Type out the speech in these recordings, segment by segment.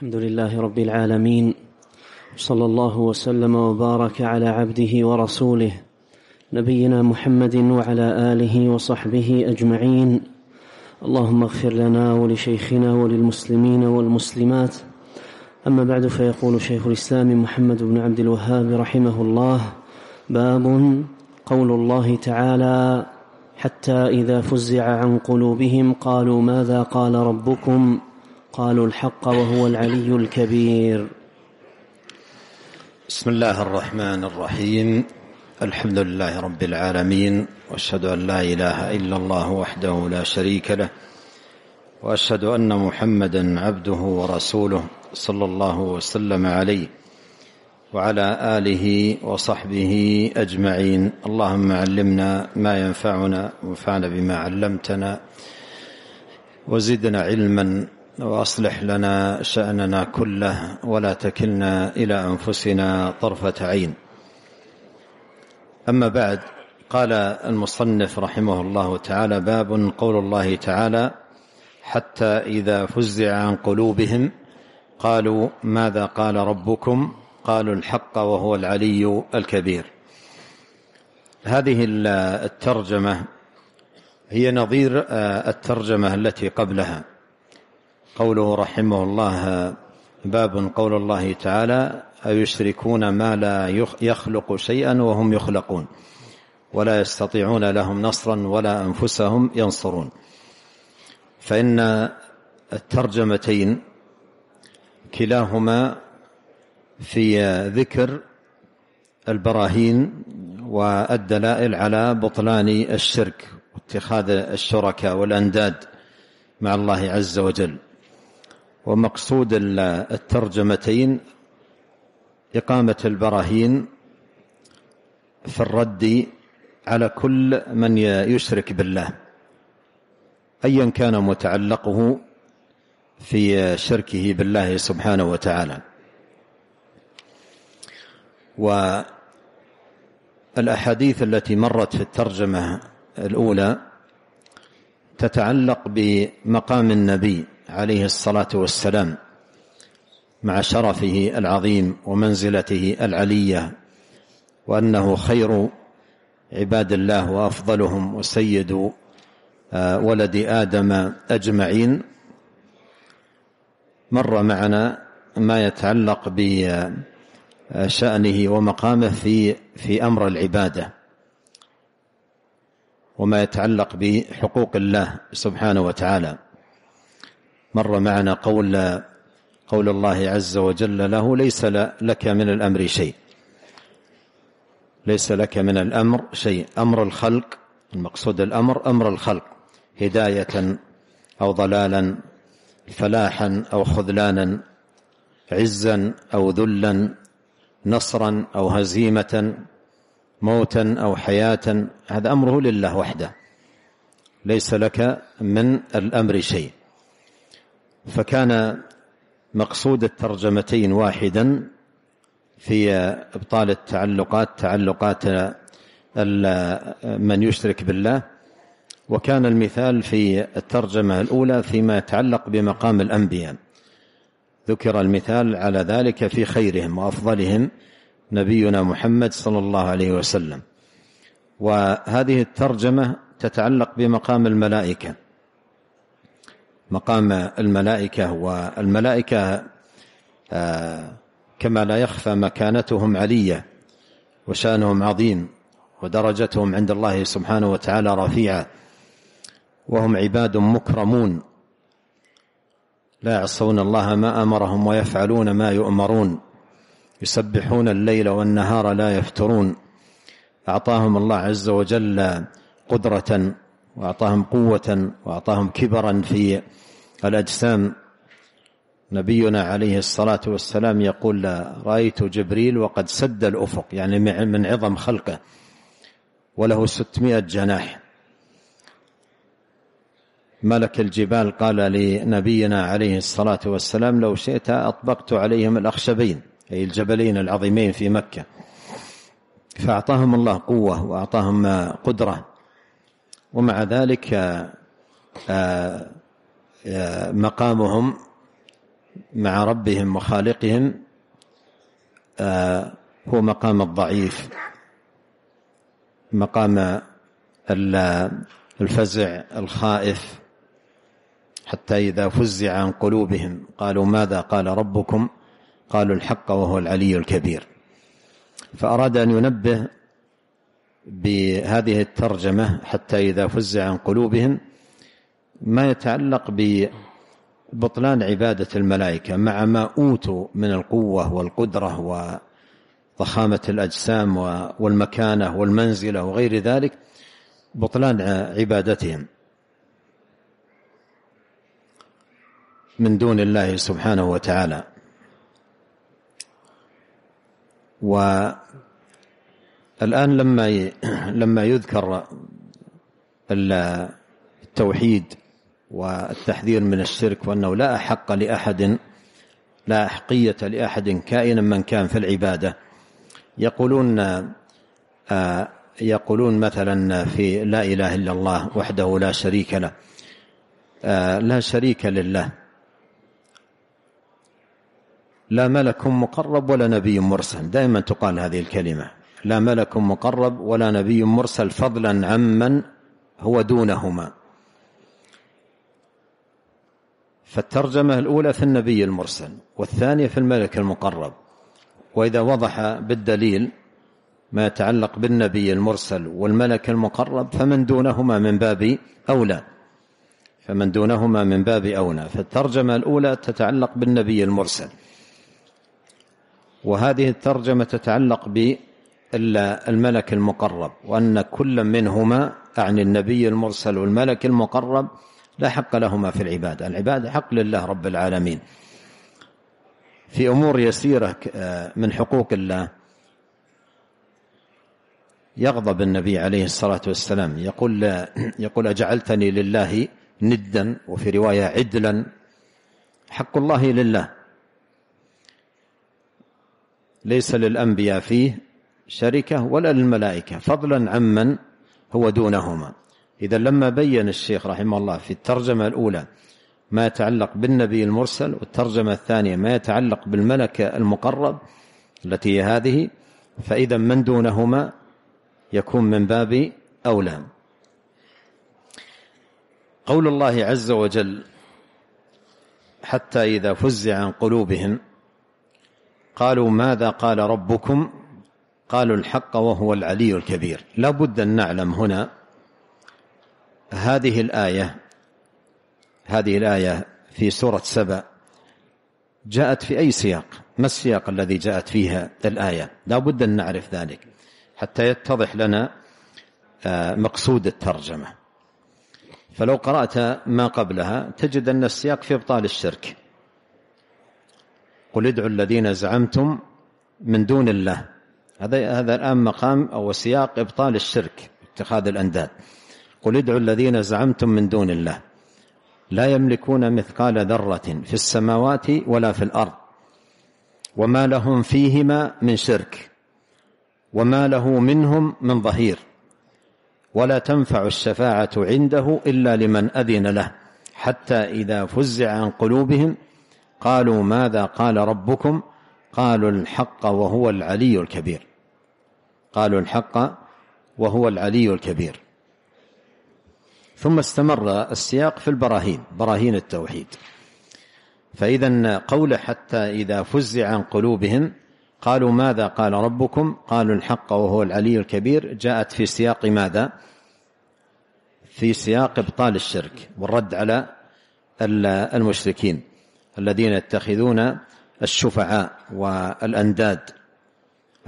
الحمد لله رب العالمين صلى الله وسلم وبارك على عبده ورسوله نبينا محمد وعلى اله وصحبه اجمعين اللهم اغفر لنا ولشيخنا وللمسلمين والمسلمات اما بعد فيقول شيخ الاسلام محمد بن عبد الوهاب رحمه الله باب قول الله تعالى حتى اذا فزع عن قلوبهم قالوا ماذا قال ربكم قالوا الحق وهو العلي الكبير بسم الله الرحمن الرحيم الحمد لله رب العالمين واشهد ان لا اله الا الله وحده لا شريك له واشهد ان محمدا عبده ورسوله صلى الله وسلم عليه وعلى اله وصحبه اجمعين اللهم علمنا ما ينفعنا وانفعنا بما علمتنا وزدنا علما واصلح لنا شاننا كله ولا تكلنا الى انفسنا طرفه عين اما بعد قال المصنف رحمه الله تعالى باب قول الله تعالى حتى اذا فزع عن قلوبهم قالوا ماذا قال ربكم قالوا الحق وهو العلي الكبير هذه الترجمه هي نظير آه، الترجمه التي قبلها قوله رحمه الله باب قول الله تعالى أيشركون ما لا يخلق شيئا وهم يخلقون ولا يستطيعون لهم نصرا ولا أنفسهم ينصرون فإن الترجمتين كلاهما في ذكر البراهين والدلائل على بطلان الشرك واتخاذ الشركاء والأنداد مع الله عز وجل ومقصود الترجمتين إقامة البراهين في الرد على كل من يشرك بالله أيا كان متعلقه في شركه بالله سبحانه وتعالى والأحاديث التي مرت في الترجمة الأولى تتعلق بمقام النبي عليه الصلاة والسلام مع شرفه العظيم ومنزلته العلية وأنه خير عباد الله وأفضلهم وسيد آه، ولد آدم أجمعين مر معنا ما يتعلق بشأنه آه، ومقامه في في أمر العبادة وما يتعلق بحقوق الله سبحانه وتعالى مر معنا قول قول الله عز وجل له ليس لك من الأمر شيء ليس لك من الأمر شيء أمر الخلق المقصود الأمر أمر الخلق هداية أو ضلالا فلاحا أو خذلانا عزا أو ذلا نصرا أو هزيمة موتا أو حياة هذا أمره لله وحده ليس لك من الأمر شيء فكان مقصود الترجمتين واحدا في ابطال التعلقات تعلقات من يشرك بالله وكان المثال في الترجمه الاولى فيما يتعلق بمقام الانبياء ذكر المثال على ذلك في خيرهم وافضلهم نبينا محمد صلى الله عليه وسلم وهذه الترجمه تتعلق بمقام الملائكه مقام الملائكة والملائكة آه، كما لا يخفى مكانتهم علية وشانهم عظيم ودرجتهم عند الله سبحانه وتعالى رفيعة وهم عباد مكرمون لا يعصون الله ما أمرهم ويفعلون ما يؤمرون يسبحون الليل والنهار لا يفترون أعطاهم الله عز وجل قدرة وأعطاهم قوة وأعطاهم كبرا في الأجسام نبينا عليه الصلاة والسلام يقول رأيت جبريل وقد سد الأفق يعني من عظم خلقه وله ستمائة جناح ملك الجبال قال لنبينا عليه الصلاة والسلام لو شئت أطبقت عليهم الأخشبين أي الجبلين العظيمين في مكة فأعطاهم الله قوة وأعطاهم قدرة ومع ذلك آه، آه، مقامهم مع ربهم وخالقهم آه، هو مقام الضعيف مقام الفزع الخائف حتى إذا فزع عن قلوبهم قالوا ماذا قال ربكم قالوا الحق وهو العلي الكبير فأراد أن ينبه بهذه الترجمة حتى إذا فزع عن قلوبهم ما يتعلق ببطلان عبادة الملائكة مع ما أوتوا من القوة والقدرة وضخامة الأجسام والمكانة والمنزلة وغير ذلك بطلان عبادتهم من دون الله سبحانه وتعالى و الآن لما لما يذكر التوحيد والتحذير من الشرك وأنه لا أحق لأحد لا أحقية لأحد كائنا من كان في العبادة يقولون آه، يقولون مثلا في لا إله إلا الله وحده لا شريك له آه، لا شريك لله لا ملك مقرب ولا نبي مرسل دائما تقال هذه الكلمة لا ملك مقرب ولا نبي مرسل فضلا عمن هو دونهما فالترجمة الأولى في النبي المرسل والثانية في الملك المقرب وإذا وضح بالدليل ما يتعلق بالنبي المرسل والملك المقرب فمن دونهما من باب أولى فمن دونهما من باب أولى فالترجمة الأولى تتعلق بالنبي المرسل وهذه الترجمة تتعلق ب إلا الملك المقرب وأن كل منهما عن يعني النبي المرسل والملك المقرب لا حق لهما في العبادة العبادة حق لله رب العالمين في أمور يسيرة آه، من حقوق الله يغضب النبي عليه الصلاة والسلام يقول آه، يقول أجعلتني لله ندا وفي رواية عدلا حق الله لله ليس للأنبياء فيه شركة ولا للملائكة فضلا عمن هو دونهما إذا لما بين الشيخ رحمه الله في الترجمة الأولى ما يتعلق بالنبي المرسل والترجمة الثانية ما يتعلق بالملك المقرب التي هي هذه فإذا من دونهما يكون من باب أولى قول الله عز وجل حتى إذا فزع عن قلوبهم قالوا ماذا قال ربكم قالوا الحق وهو العلي الكبير لا بد أن نعلم هنا هذه الآية هذه الآية في سورة سبأ جاءت في أي سياق ما السياق الذي جاءت فيها الآية لا بد أن نعرف ذلك حتى يتضح لنا آه، مقصود الترجمة فلو قرأت ما قبلها تجد أن السياق في إبطال الشرك قل ادعوا الذين زعمتم من دون الله هذا هذا الآن مقام أو سياق إبطال الشرك اتخاذ الأنداد قل ادعوا الذين زعمتم من دون الله لا يملكون مثقال ذرة في السماوات ولا في الأرض وما لهم فيهما من شرك وما له منهم من ظهير ولا تنفع الشفاعة عنده إلا لمن أذن له حتى إذا فزع عن قلوبهم قالوا ماذا قال ربكم قالوا الحق وهو العلي الكبير قالوا الحق وهو العلي الكبير ثم استمر السياق في البراهين براهين التوحيد فإذا قوله حتى إذا فزع عن قلوبهم قالوا ماذا قال ربكم قالوا الحق وهو العلي الكبير جاءت في سياق ماذا في سياق ابطال الشرك والرد على المشركين الذين يتخذون الشفعاء والانداد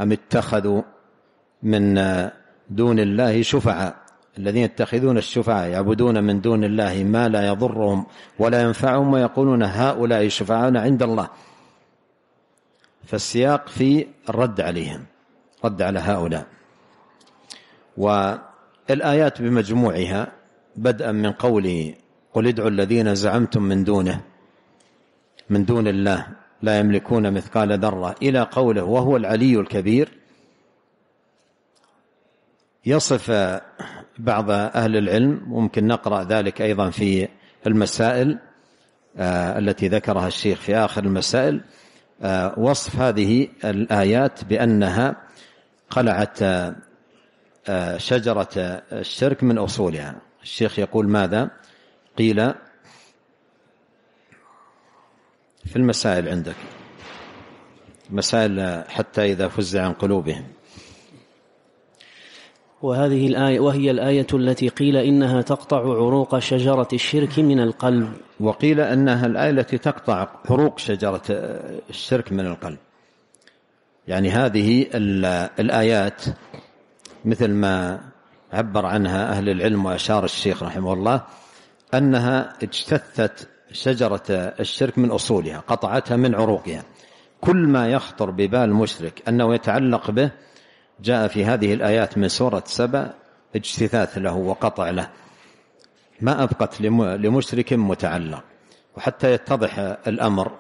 ام اتخذوا من آه، دون الله شفعاء الذين يتخذون الشفعاء يعبدون من دون الله ما لا يضرهم ولا ينفعهم ويقولون هؤلاء شفعاءنا عند الله فالسياق في الرد عليهم رد على هؤلاء والآيات بمجموعها بدءا من قوله قل ادعوا الذين زعمتم من دونه من دون الله لا يملكون مثقال ذرة إلى قوله وهو العلي الكبير يصف بعض أهل العلم ممكن نقرأ ذلك أيضا في المسائل آه، التي ذكرها الشيخ في آخر المسائل آه، وصف هذه الآيات بأنها قلعت آه، شجرة الشرك من أصولها الشيخ يقول ماذا قيل في المسائل عندك مسائل حتى إذا فزع عن قلوبهم وهذه الآية وهي الآية التي قيل إنها تقطع عروق شجرة الشرك من القلب وقيل أنها الآية التي تقطع عروق شجرة الشرك من القلب يعني هذه الآيات مثل ما عبر عنها أهل العلم وأشار الشيخ رحمه الله أنها اجتثت شجرة الشرك من أصولها قطعتها من عروقها كل ما يخطر ببال المشرك أنه يتعلق به جاء في هذه الآيات من سورة سبأ اجتثاث له وقطع له ما أبقت لمشرك متعلق وحتى يتضح الأمر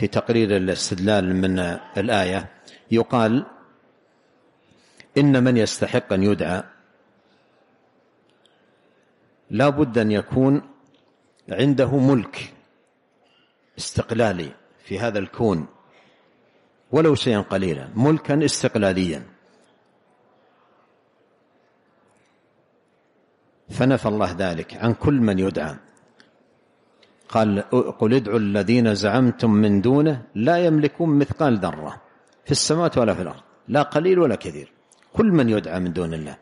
في تقرير الاستدلال من الآية يقال إن من يستحق أن يدعى لا بد أن يكون عنده ملك استقلالي في هذا الكون ولو شيئا قليلا ملكا استقلاليا فنفى الله ذلك عن كل من يدعى قال قل ادعوا الذين زعمتم من دونه لا يملكون مثقال ذرة في السماوات ولا في الأرض لا قليل ولا كثير كل من يدعى من دون الله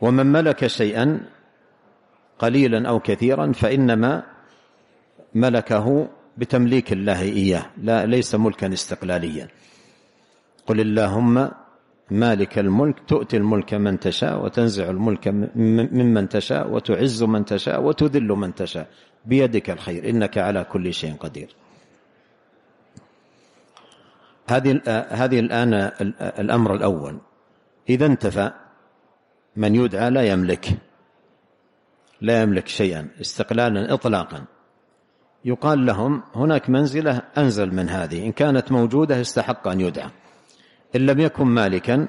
ومن ملك شيئا قليلا أو كثيرا فإنما ملكه بتمليك الله إياه لا ليس ملكا استقلاليا قل اللهم مالك الملك تؤتي الملك من تشاء وتنزع الملك ممن تشاء وتعز من تشاء وتذل من تشاء بيدك الخير إنك على كل شيء قدير هذه هذه الآن الأمر الأول إذا انتفى من يدعى لا يملك لا يملك شيئا استقلالا إطلاقا يقال لهم هناك منزلة أنزل من هذه إن كانت موجودة استحق أن يدعى إن لم يكن مالكا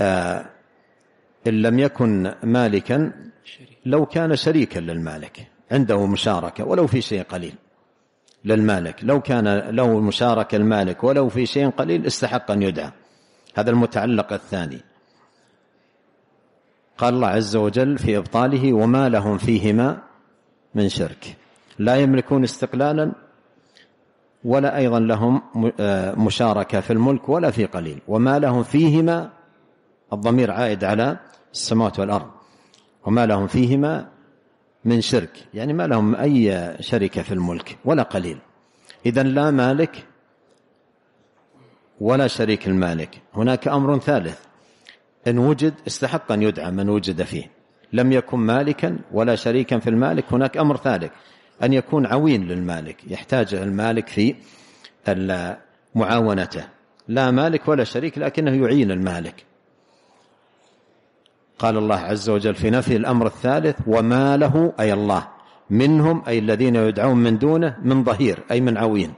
آه، إن لم يكن مالكا لو كان شريكا للمالك عنده مشاركة ولو في شيء قليل للمالك لو كان له مشاركة المالك ولو في شيء قليل استحق أن يدعى هذا المتعلق الثاني قال الله عز وجل في إبطاله وما لهم فيهما من شرك لا يملكون استقلالا ولا أيضا لهم آه، مشاركة في الملك ولا في قليل وما لهم فيهما الضمير عائد على السماوات والأرض وما لهم فيهما من شرك يعني ما لهم أي شركة في الملك ولا قليل إذا لا مالك ولا شريك المالك هناك أمر ثالث إن وجد استحق أن يدعى من وجد فيه لم يكن مالكا ولا شريكا في المالك هناك أمر ثالث أن يكون عوين للمالك يحتاج المالك في معاونته لا مالك ولا شريك لكنه يعين المالك قال الله عز وجل في نفي الأمر الثالث وما له أي الله منهم أي الذين يدعون من دونه من ظهير أي من عوين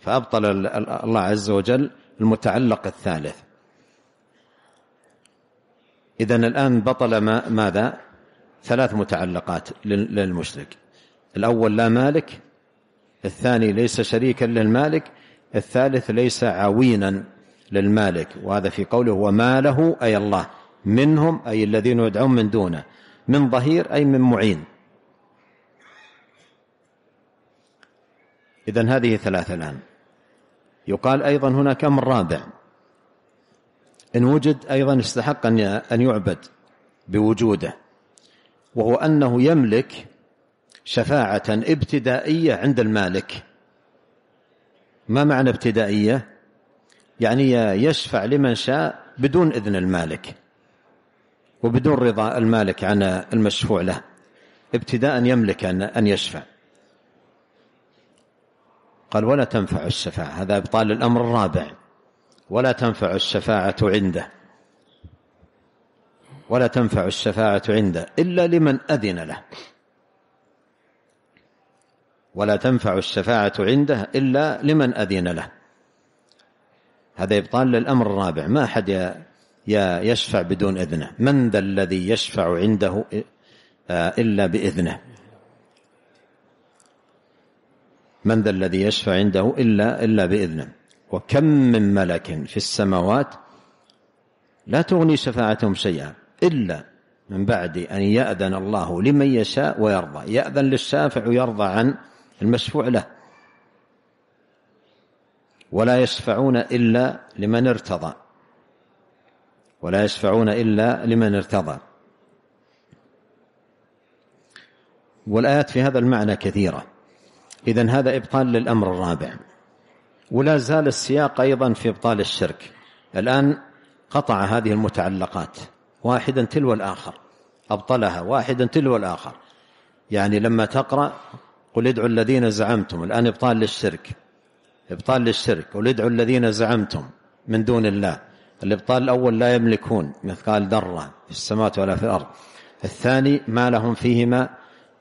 فأبطل الله عز وجل المتعلق الثالث إذا الآن بطل ما ماذا ثلاث متعلقات للمشرك الأول لا مالك الثاني ليس شريكا للمالك الثالث ليس عوينا للمالك وهذا في قوله وماله أي الله منهم أي الذين يدعون من دونه من ظهير أي من معين إذا هذه ثلاثة الآن يقال أيضا هناك أمر رابع إن وجد أيضا استحق أن يعبد بوجوده وهو أنه يملك شفاعة ابتدائية عند المالك ما معنى ابتدائية يعني يشفع لمن شاء بدون إذن المالك وبدون رضا المالك عن المشفوع له ابتداء يملك أن يشفع قال ولا تنفع الشفاعة هذا إبطال الأمر الرابع ولا تنفع الشفاعة عنده ولا تنفع الشفاعة عنده إلا لمن أذن له ولا تنفع الشفاعة عنده إلا لمن أذن له هذا إبطال للأمر الرابع ما أحد يشفع بدون إذنه من ذا الذي يشفع عنده آه، إلا بإذنه من ذا الذي يشفع عنده إلا إلا بإذنه وكم من ملك في السماوات لا تغني شفاعتهم شيئا إلا من بعد أن يأذن الله لمن يشاء ويرضى يأذن للشافع ويرضى عن المشفوع له ولا يشفعون إلا لمن ارتضى ولا يشفعون إلا لمن ارتضى والآيات في هذا المعنى كثيرة إذا هذا إبطال للأمر الرابع ولا زال السياق أيضا في إبطال الشرك الآن قطع هذه المتعلقات واحدا تلو الآخر أبطلها واحدا تلو الآخر يعني لما تقرأ قل ادعوا الذين زعمتم الآن إبطال للشرك إبطال للشرك قل ادعوا الذين زعمتم من دون الله الإبطال الأول لا يملكون مثقال ذرة في السماوات ولا في الأرض الثاني ما لهم فيهما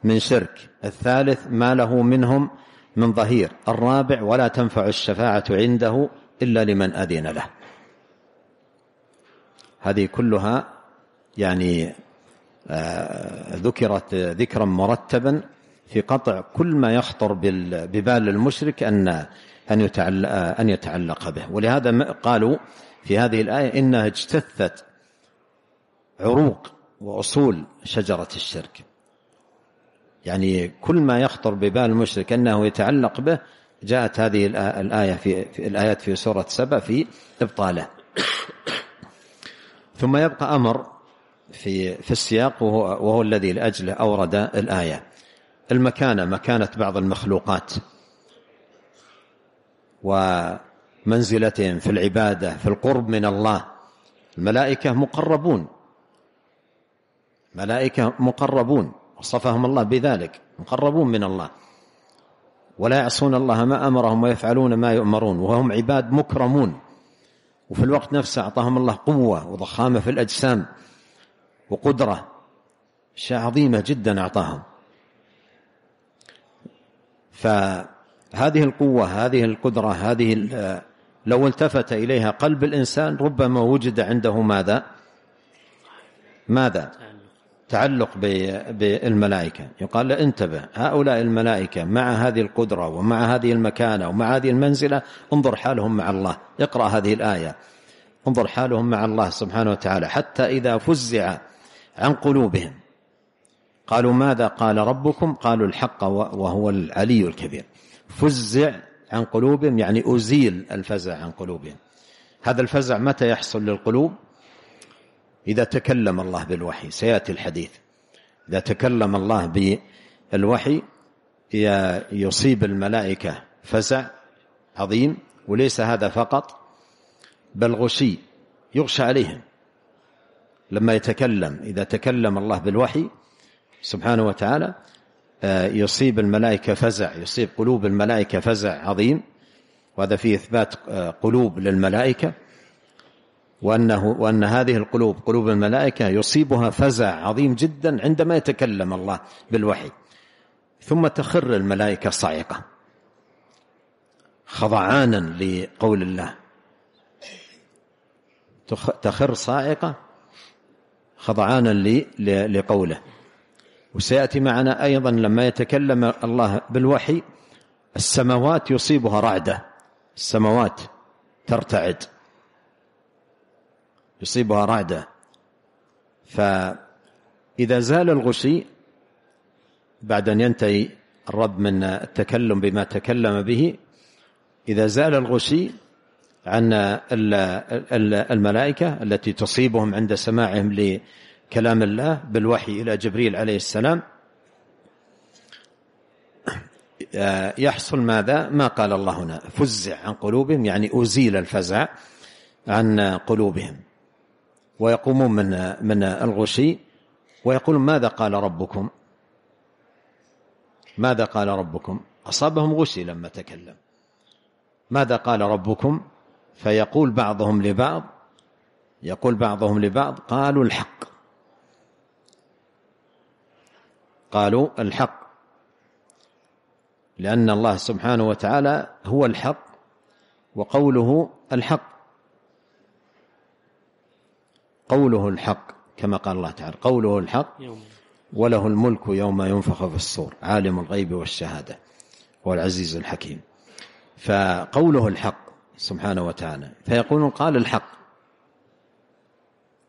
من شرك الثالث ما له منهم من ظهير الرابع ولا تنفع الشفاعة عنده إلا لمن أذن له هذه كلها يعني آه، ذكرت ذكرا مرتبا في قطع كل ما يخطر ببال المشرك أن أن يتعلق, أن يتعلق به ولهذا قالوا في هذه الآية إنها اجتثت عروق وأصول شجرة الشرك يعني كل ما يخطر ببال المشرك أنه يتعلق به جاءت هذه الآية في, في الآيات في سورة سبأ في إبطاله ثم يبقى أمر في في السياق وهو, وهو الذي لأجله أورد الآية المكانة مكانة بعض المخلوقات ومنزلتهم في العبادة في القرب من الله الملائكة مقربون ملائكة مقربون وصفهم الله بذلك مقربون من الله ولا يعصون الله ما أمرهم ويفعلون ما يؤمرون وهم عباد مكرمون وفي الوقت نفسه أعطاهم الله قوة وضخامة في الأجسام وقدرة أشياء عظيمة جدا أعطاهم فهذه القوة هذه القدرة هذه لو التفت إليها قلب الإنسان ربما وجد عنده ماذا ماذا تعلق بالملائكة يقال له انتبه هؤلاء الملائكة مع هذه القدرة ومع هذه المكانة ومع هذه المنزلة انظر حالهم مع الله اقرأ هذه الآية انظر حالهم مع الله سبحانه وتعالى حتى إذا فزع عن قلوبهم قالوا ماذا قال ربكم قالوا الحق وهو العلي الكبير فزع عن قلوبهم يعني أزيل الفزع عن قلوبهم هذا الفزع متى يحصل للقلوب إذا تكلم الله بالوحي سيأتي الحديث إذا تكلم الله بالوحي يصيب الملائكة فزع عظيم وليس هذا فقط بل غشي يغشى عليهم لما يتكلم إذا تكلم الله بالوحي سبحانه وتعالى آه، يصيب الملائكة فزع يصيب قلوب الملائكة فزع عظيم وهذا فيه إثبات آه، قلوب للملائكة وأنه وأن هذه القلوب قلوب الملائكة يصيبها فزع عظيم جدا عندما يتكلم الله بالوحي ثم تخر الملائكة صاعقة خضعانا لقول الله تخر صاعقة خضعانا لقوله وسيأتي معنا أيضا لما يتكلم الله بالوحي السماوات يصيبها رعدة السماوات ترتعد يصيبها رعدة فإذا زال الغشي بعد أن ينتهي الرب من التكلم بما تكلم به إذا زال الغشي عن الملائكة التي تصيبهم عند سماعهم لكلام الله بالوحي إلى جبريل عليه السلام يحصل ماذا ما قال الله هنا فزع عن قلوبهم يعني أزيل الفزع عن قلوبهم ويقومون من من الغشي ويقولون ماذا قال ربكم ماذا قال ربكم أصابهم غشي لما تكلم ماذا قال ربكم فيقول بعضهم لبعض يقول بعضهم لبعض قالوا الحق قالوا الحق لأن الله سبحانه وتعالى هو الحق وقوله الحق قوله الحق كما قال الله تعالى قوله الحق وله الملك يوم ينفخ في الصور عالم الغيب والشهادة هو العزيز الحكيم فقوله الحق سبحانه وتعالى فيقولون قال الحق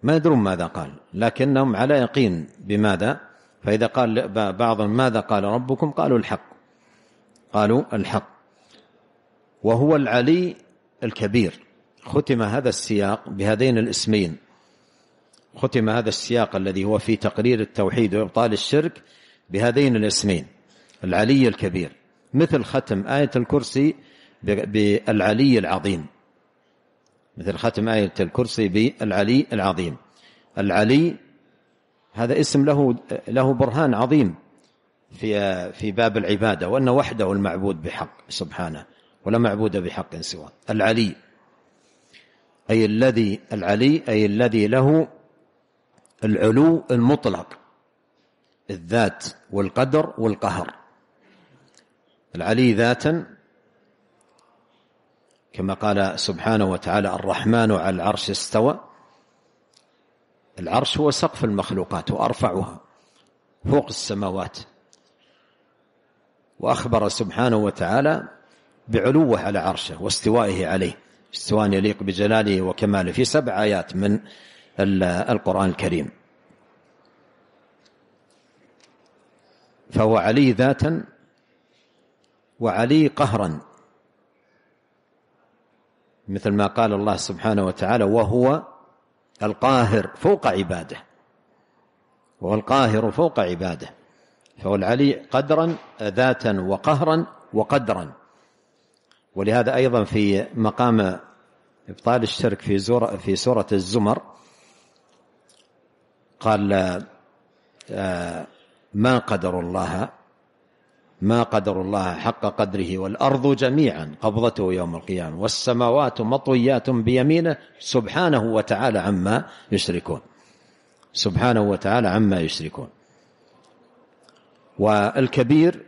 ما يدرون ماذا قال لكنهم على يقين بماذا فإذا قال بعضهم ماذا قال ربكم قالوا الحق قالوا الحق وهو العلي الكبير ختم هذا السياق بهذين الاسمين ختم هذا السياق الذي هو في تقرير التوحيد وإبطال الشرك بهذين الاسمين العلي الكبير مثل ختم آية الكرسي بالعلي العظيم مثل ختم آية الكرسي بالعلي العظيم العلي هذا اسم له له برهان عظيم في في باب العباده وان وحده المعبود بحق سبحانه ولا معبود بحق سواه العلي اي الذي العلي اي الذي له العلو المطلق الذات والقدر والقهر العلي ذاتا كما قال سبحانه وتعالى الرحمن على العرش استوى العرش هو سقف المخلوقات وارفعها فوق السماوات واخبر سبحانه وتعالى بعلوه على عرشه واستوائه عليه استوان يليق بجلاله وكماله في سبع ايات من القرآن الكريم فهو علي ذاتا وعلي قهرا مثل ما قال الله سبحانه وتعالى وهو القاهر فوق عباده وهو القاهر فوق عباده فهو العلي قدرا ذاتا وقهرا وقدرا ولهذا أيضا في مقام إبطال الشرك في في سورة الزمر قال آه، ما قدر الله ما قدر الله حق قدره والأرض جميعا قبضته يوم القيامة والسماوات مطويات بيمينه سبحانه وتعالى عما يشركون سبحانه وتعالى عما يشركون والكبير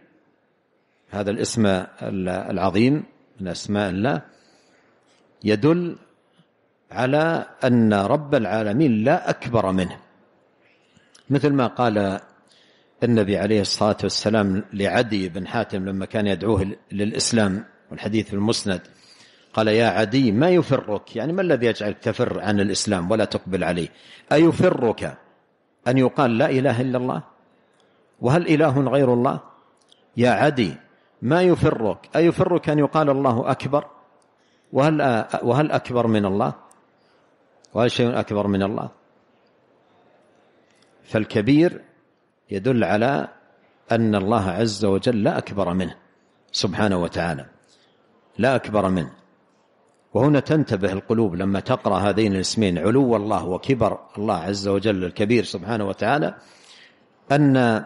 هذا الاسم العظيم من أسماء الله يدل على أن رب العالمين لا أكبر منه مثل ما قال النبي عليه الصلاة والسلام لعدي بن حاتم لما كان يدعوه للإسلام والحديث في المسند قال يا عدي ما يفرك يعني ما الذي يجعلك تفر عن الإسلام ولا تقبل عليه أيفرك أن يقال لا إله إلا الله وهل إله غير الله يا عدي ما يفرك أيفرك أن يقال الله أكبر وهل, وهل أكبر من الله وهل شيء أكبر من الله فالكبير يدل على أن الله عز وجل لا أكبر منه سبحانه وتعالى لا أكبر منه وهنا تنتبه القلوب لما تقرأ هذين الاسمين علو الله وكبر الله عز وجل الكبير سبحانه وتعالى أن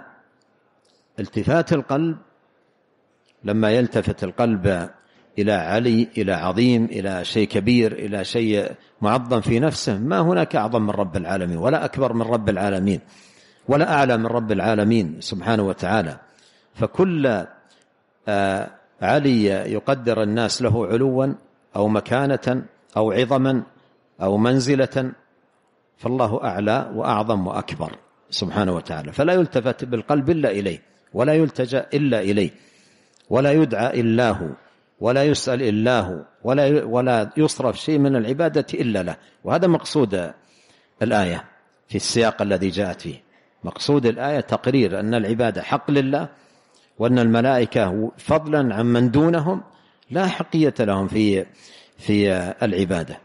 التفات القلب لما يلتفت القلب إلى علي إلى عظيم إلى شيء كبير إلى شيء معظم في نفسه ما هناك أعظم من رب العالمين ولا أكبر من رب العالمين ولا أعلى من رب العالمين سبحانه وتعالى فكل آه، علي يقدر الناس له علوا أو مكانة أو عظما أو منزلة فالله أعلى وأعظم وأكبر سبحانه وتعالى فلا يلتفت بالقلب إلا إليه ولا يلتجأ إلا إليه ولا يدعى إلا هو ولا يسأل إلا هو ولا ولا يصرف شيء من العبادة إلا له وهذا مقصود الآية في السياق الذي جاءت فيه مقصود الآية تقرير أن العبادة حق لله وأن الملائكة فضلا عن من دونهم لا حقية لهم في في العبادة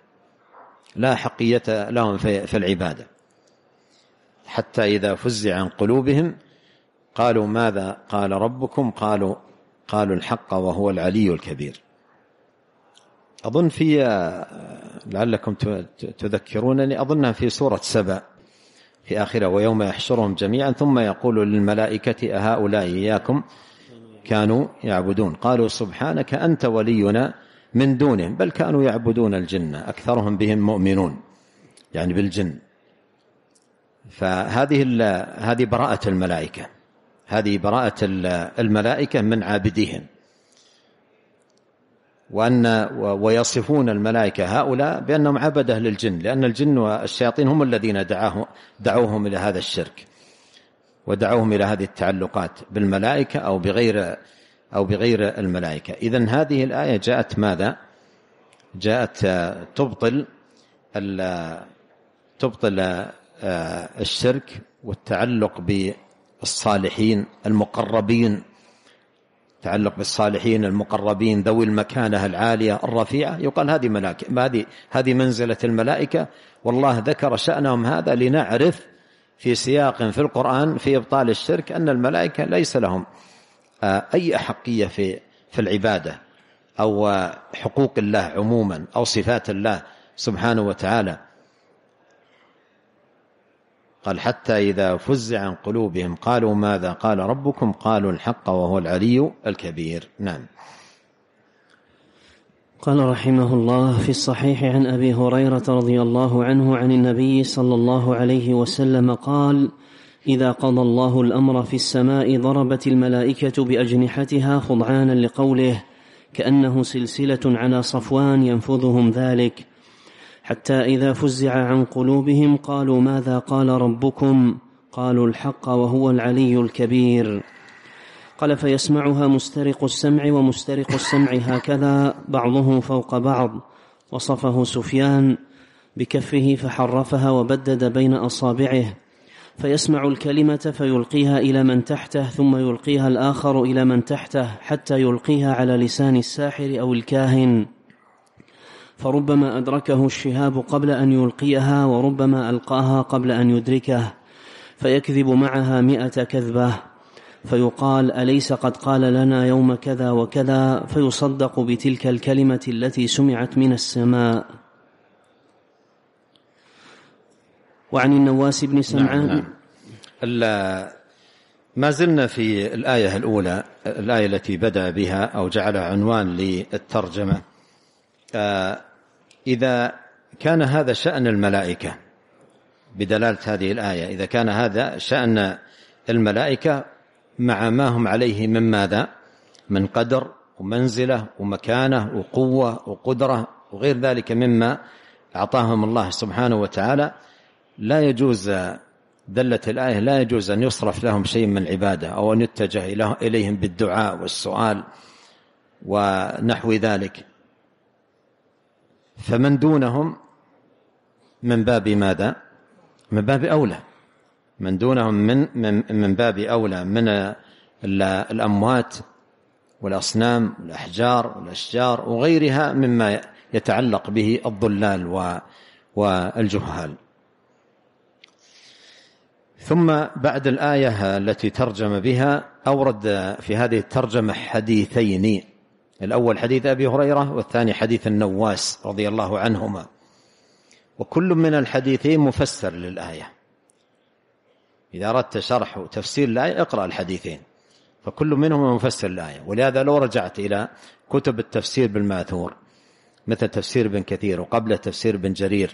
لا حقية لهم في, في العبادة حتى إذا فزع عن قلوبهم قالوا ماذا قال ربكم قالوا قالوا الحق وهو العلي الكبير أظن في لعلكم تذكرونني أظنها في سورة سبأ في آخرة ويوم يحشرهم جميعا ثم يقول للملائكة أهؤلاء إياكم كانوا يعبدون قالوا سبحانك أنت ولينا من دونهم بل كانوا يعبدون الجن أكثرهم بهم مؤمنون يعني بالجن فهذه هذه براءة الملائكة هذه براءة الملائكة من عابديهم وأن ويصفون الملائكة هؤلاء بأنهم عبده للجن لأن الجن والشياطين هم الذين دعاهم دعوهم إلى هذا الشرك ودعوهم إلى هذه التعلقات بالملائكة أو بغير أو بغير الملائكة إذا هذه الآية جاءت ماذا؟ جاءت آه، تبطل تبطل آه، الشرك والتعلق الصالحين المقربين تعلق بالصالحين المقربين ذوي المكانة العالية الرفيعة يقال هذه ملائكة هذه هذه منزلة الملائكة والله ذكر شأنهم هذا لنعرف في سياق في القرآن في إبطال الشرك أن الملائكة ليس لهم آه، أي أحقية في في العبادة أو حقوق الله عموما أو صفات الله سبحانه وتعالى قال حتى إذا فزع عن قلوبهم قالوا ماذا قال ربكم قالوا الحق وهو العلي الكبير نعم قال رحمه الله في الصحيح عن أبي هريرة رضي الله عنه عن النبي صلى الله عليه وسلم قال إذا قضى الله الأمر في السماء ضربت الملائكة بأجنحتها خضعانا لقوله كأنه سلسلة على صفوان ينفذهم ذلك حتى اذا فزع عن قلوبهم قالوا ماذا قال ربكم قالوا الحق وهو العلي الكبير قال فيسمعها مسترق السمع ومسترق السمع هكذا بعضه فوق بعض وصفه سفيان بكفه فحرفها وبدد بين اصابعه فيسمع الكلمه فيلقيها الى من تحته ثم يلقيها الاخر الى من تحته حتى يلقيها على لسان الساحر او الكاهن فربما أدركه الشهاب قبل أن يلقيها وربما ألقاها قبل أن يدركه فيكذب معها مئة كذبة فيقال أليس قد قال لنا يوم كذا وكذا فيصدق بتلك الكلمة التي سمعت من السماء وعن النواس بن نعم، سمعان نعم نعم. ما زلنا في الآية الأولى الآية التي بدأ بها أو جعل عنوان للترجمة آه، إذا كان هذا شأن الملائكة بدلالة هذه الآية إذا كان هذا شأن الملائكة مع ما هم عليه من ماذا من قدر ومنزلة ومكانة وقوة وقدرة وغير ذلك مما أعطاهم الله سبحانه وتعالى لا يجوز دلت الآية لا يجوز أن يصرف لهم شيء من العبادة أو أن يتجه إليهم بالدعاء والسؤال ونحو ذلك فمن دونهم من باب ماذا من باب أولى من دونهم من, من, من باب أولى من الأموات والأصنام والأحجار والأشجار وغيرها مما يتعلق به الضلال والجهال ثم بعد الآية التي ترجم بها أورد في هذه الترجمة حديثين الأول حديث أبي هريرة والثاني حديث النواس رضي الله عنهما وكل من الحديثين مفسر للآية إذا أردت شرح وتفسير الآية اقرأ الحديثين فكل منهم مفسر الآية ولهذا لو رجعت إلى كتب التفسير بالماثور مثل تفسير ابن كثير وقبله تفسير ابن جرير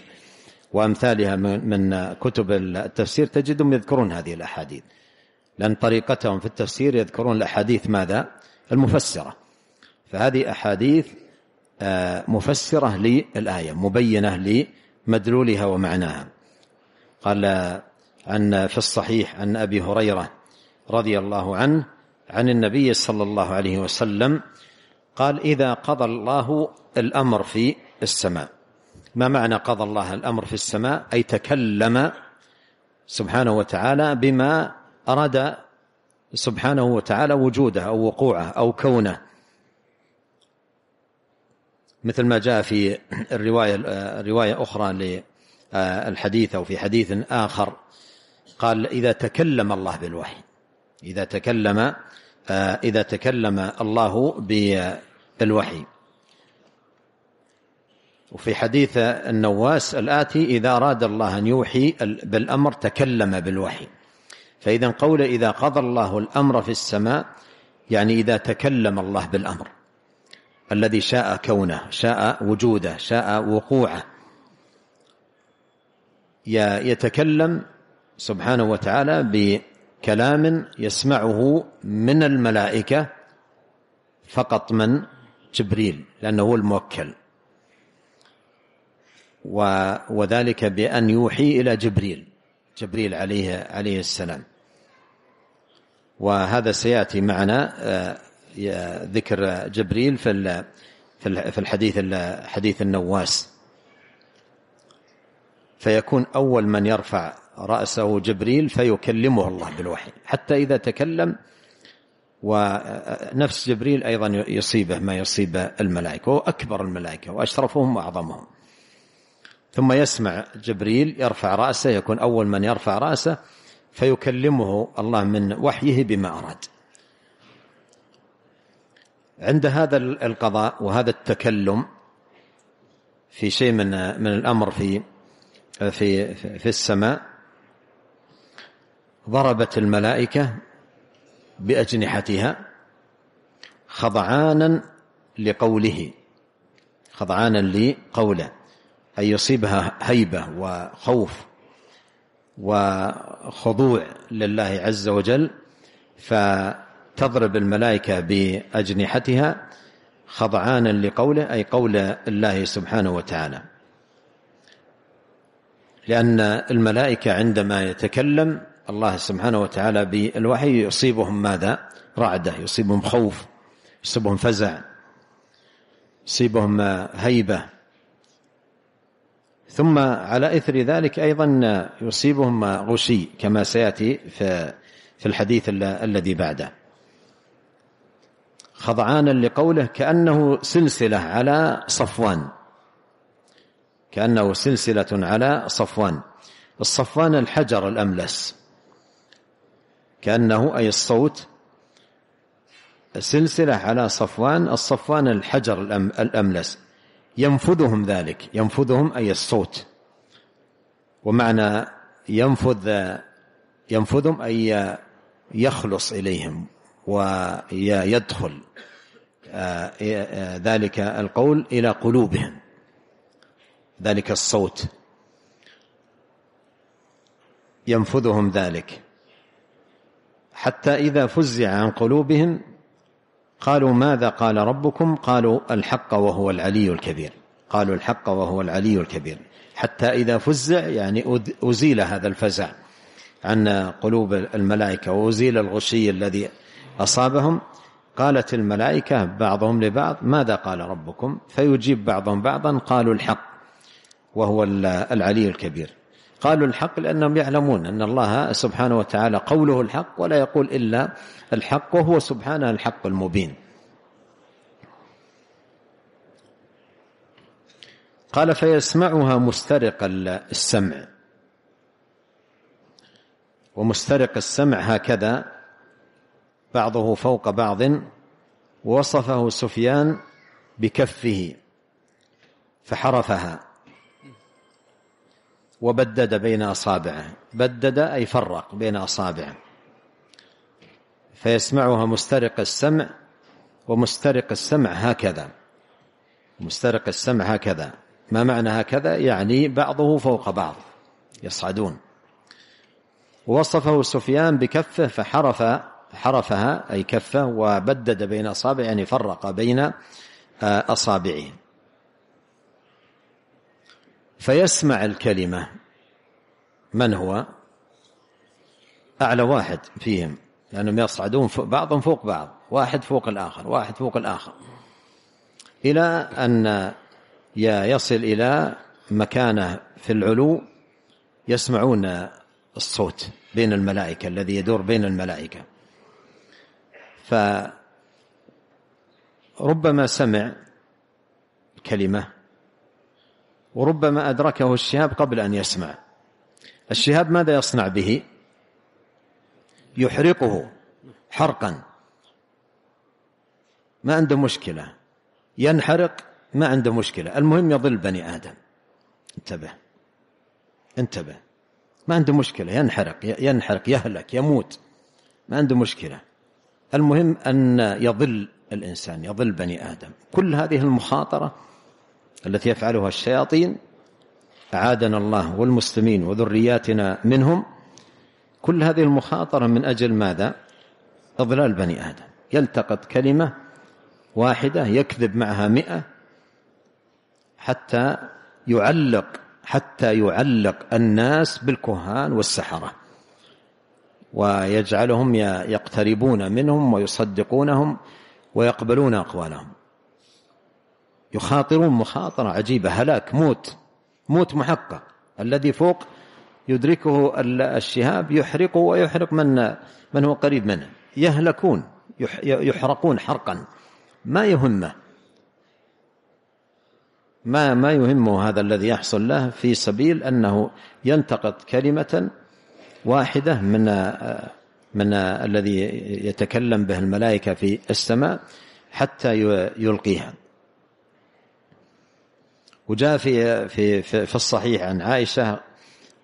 وأمثالها من كتب التفسير تجدهم يذكرون هذه الأحاديث لأن طريقتهم في التفسير يذكرون الأحاديث ماذا المفسرة فهذه أحاديث آه، مفسرة للآية مبينة لمدلولها ومعناها قال عن في الصحيح عن أبي هريرة رضي الله عنه عن النبي صلى الله عليه وسلم قال إذا قضى الله الأمر في السماء ما معنى قضى الله الأمر في السماء أي تكلم سبحانه وتعالى بما أراد سبحانه وتعالى وجوده أو وقوعه أو كونه مثل ما جاء في الرواية رواية أخرى للحديث أو في حديث آخر قال إذا تكلم الله بالوحي إذا تكلم إذا تكلم الله بالوحي وفي حديث النواس الآتي إذا أراد الله أن يوحي بالأمر تكلم بالوحي فإذا قول إذا قضى الله الأمر في السماء يعني إذا تكلم الله بالأمر الذي شاء كونه شاء وجوده شاء وقوعه يتكلم سبحانه وتعالى بكلام يسمعه من الملائكة فقط من جبريل لأنه هو الموكل وذلك بأن يوحي إلى جبريل جبريل عليه عليه السلام وهذا سيأتي معنا آه، ذكر جبريل في في الحديث حديث النواس فيكون أول من يرفع رأسه جبريل فيكلمه الله بالوحي حتى إذا تكلم ونفس جبريل أيضا يصيبه ما يصيب الملائكة وهو أكبر الملائكة وأشرفهم وأعظمهم ثم يسمع جبريل يرفع رأسه يكون أول من يرفع رأسه فيكلمه الله من وحيه بما أراد عند هذا القضاء وهذا التكلم في شيء من من الأمر في في في السماء ضربت الملائكة بأجنحتها خضعانا لقوله خضعانا لقوله أن يصيبها هيبة وخوف وخضوع لله عز وجل ف تضرب الملائكة بأجنحتها خضعانا لقوله أي قول الله سبحانه وتعالى لأن الملائكة عندما يتكلم الله سبحانه وتعالى بالوحي يصيبهم ماذا رعدة يصيبهم خوف يصيبهم فزع يصيبهم هيبة ثم على إثر ذلك أيضا يصيبهم غشي كما سيأتي في الحديث الذي بعده خضعانا لقوله كأنه سلسلة على صفوان كأنه سلسلة على صفوان الصفوان الحجر الأملس كأنه أي الصوت سلسلة على صفوان الصفوان الحجر الأملس ينفذهم ذلك ينفذهم أي الصوت ومعنى ينفذ ينفذهم أي يخلص إليهم ويدخل آه، إيه، آه، ذلك القول إلى قلوبهم ذلك الصوت ينفذهم ذلك حتى إذا فزع عن قلوبهم قالوا ماذا قال ربكم قالوا الحق وهو العلي الكبير قالوا الحق وهو العلي الكبير حتى إذا فزع يعني أزيل هذا الفزع عن قلوب الملائكة وأزيل الغشي الذي أصابهم قالت الملائكة بعضهم لبعض ماذا قال ربكم فيجيب بعضهم بعضا قالوا الحق وهو العلي الكبير قالوا الحق لأنهم يعلمون أن الله سبحانه وتعالى قوله الحق ولا يقول إلا الحق وهو سبحانه الحق المبين قال فيسمعها مسترق السمع ومسترق السمع هكذا بعضه فوق بعض ووصفه سفيان بكفه فحرفها وبدد بين أصابعه بدد أي فرق بين أصابعه فيسمعها مسترق السمع ومسترق السمع هكذا مسترق السمع هكذا ما معنى هكذا يعني بعضه فوق بعض يصعدون ووصفه سفيان بكفه فحرف حرفها أي كفه وبدد بين أصابعه يعني فرق بين آه، أصابعه فيسمع الكلمة من هو أعلى واحد فيهم لأنهم يصعدون بعضهم فوق بعض واحد فوق الآخر واحد فوق الآخر إلى أن يصل إلى مكانه في العلو يسمعون الصوت بين الملائكة الذي يدور بين الملائكة فربما سمع كلمة وربما أدركه الشهاب قبل أن يسمع الشهاب ماذا يصنع به يحرقه حرقا ما عنده مشكلة ينحرق ما عنده مشكلة المهم يضل بني آدم انتبه انتبه ما عنده مشكلة ينحرق ينحرق يهلك يموت ما عنده مشكلة المهم أن يضل الإنسان يضل بني آدم كل هذه المخاطرة التي يفعلها الشياطين أعادنا الله والمسلمين وذرياتنا منهم كل هذه المخاطرة من أجل ماذا إضلال بني آدم يلتقط كلمة واحدة يكذب معها مئة حتى يعلق حتى يعلق الناس بالكهان والسحرة ويجعلهم يقتربون منهم ويصدقونهم ويقبلون أقوالهم يخاطرون مخاطرة عجيبة هلاك موت موت محقق الذي فوق يدركه الشهاب يحرقه ويحرق من من هو قريب منه يهلكون يحرقون حرقا ما يهمه ما ما يهمه هذا الذي يحصل له في سبيل انه يلتقط كلمه واحدة من آه، من آه، الذي يتكلم به الملائكة في السماء حتى يلقيها وجاء في في في الصحيح عن عائشة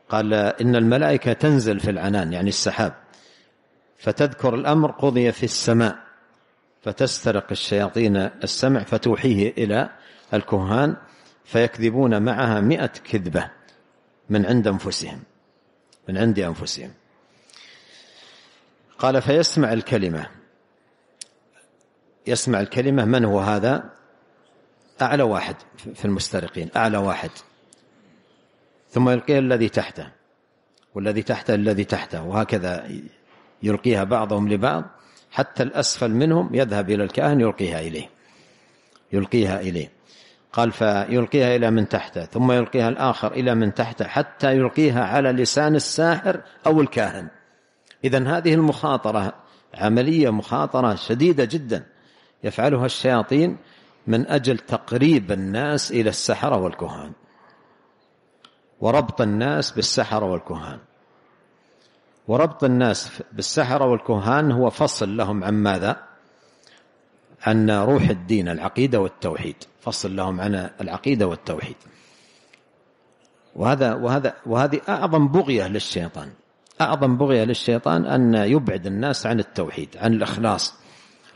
قال إن الملائكة تنزل في العنان يعني السحاب فتذكر الأمر قضي في السماء فتسترق الشياطين السمع فتوحيه إلى الكهان فيكذبون معها مئة كذبة من عند أنفسهم من عند أنفسهم قال فيسمع الكلمة يسمع الكلمة من هو هذا أعلى واحد في المسترقين أعلى واحد ثم يلقيها الذي تحته والذي تحته الذي تحته وهكذا يلقيها بعضهم لبعض حتى الأسفل منهم يذهب إلى الكاهن يلقيها إليه يلقيها إليه قال فيلقيها إلى من تحته ثم يلقيها الآخر إلى من تحته حتى يلقيها على لسان الساحر أو الكاهن إذا هذه المخاطرة عملية مخاطرة شديدة جدا يفعلها الشياطين من أجل تقريب الناس إلى السحرة والكهان وربط الناس بالسحرة والكهان وربط الناس بالسحرة والكهان هو فصل لهم عن ماذا عن روح الدين العقيدة والتوحيد فصل لهم عن العقيدة والتوحيد وهذا وهذا وهذه أعظم بغية للشيطان أعظم بغية للشيطان أن يبعد الناس عن التوحيد عن الإخلاص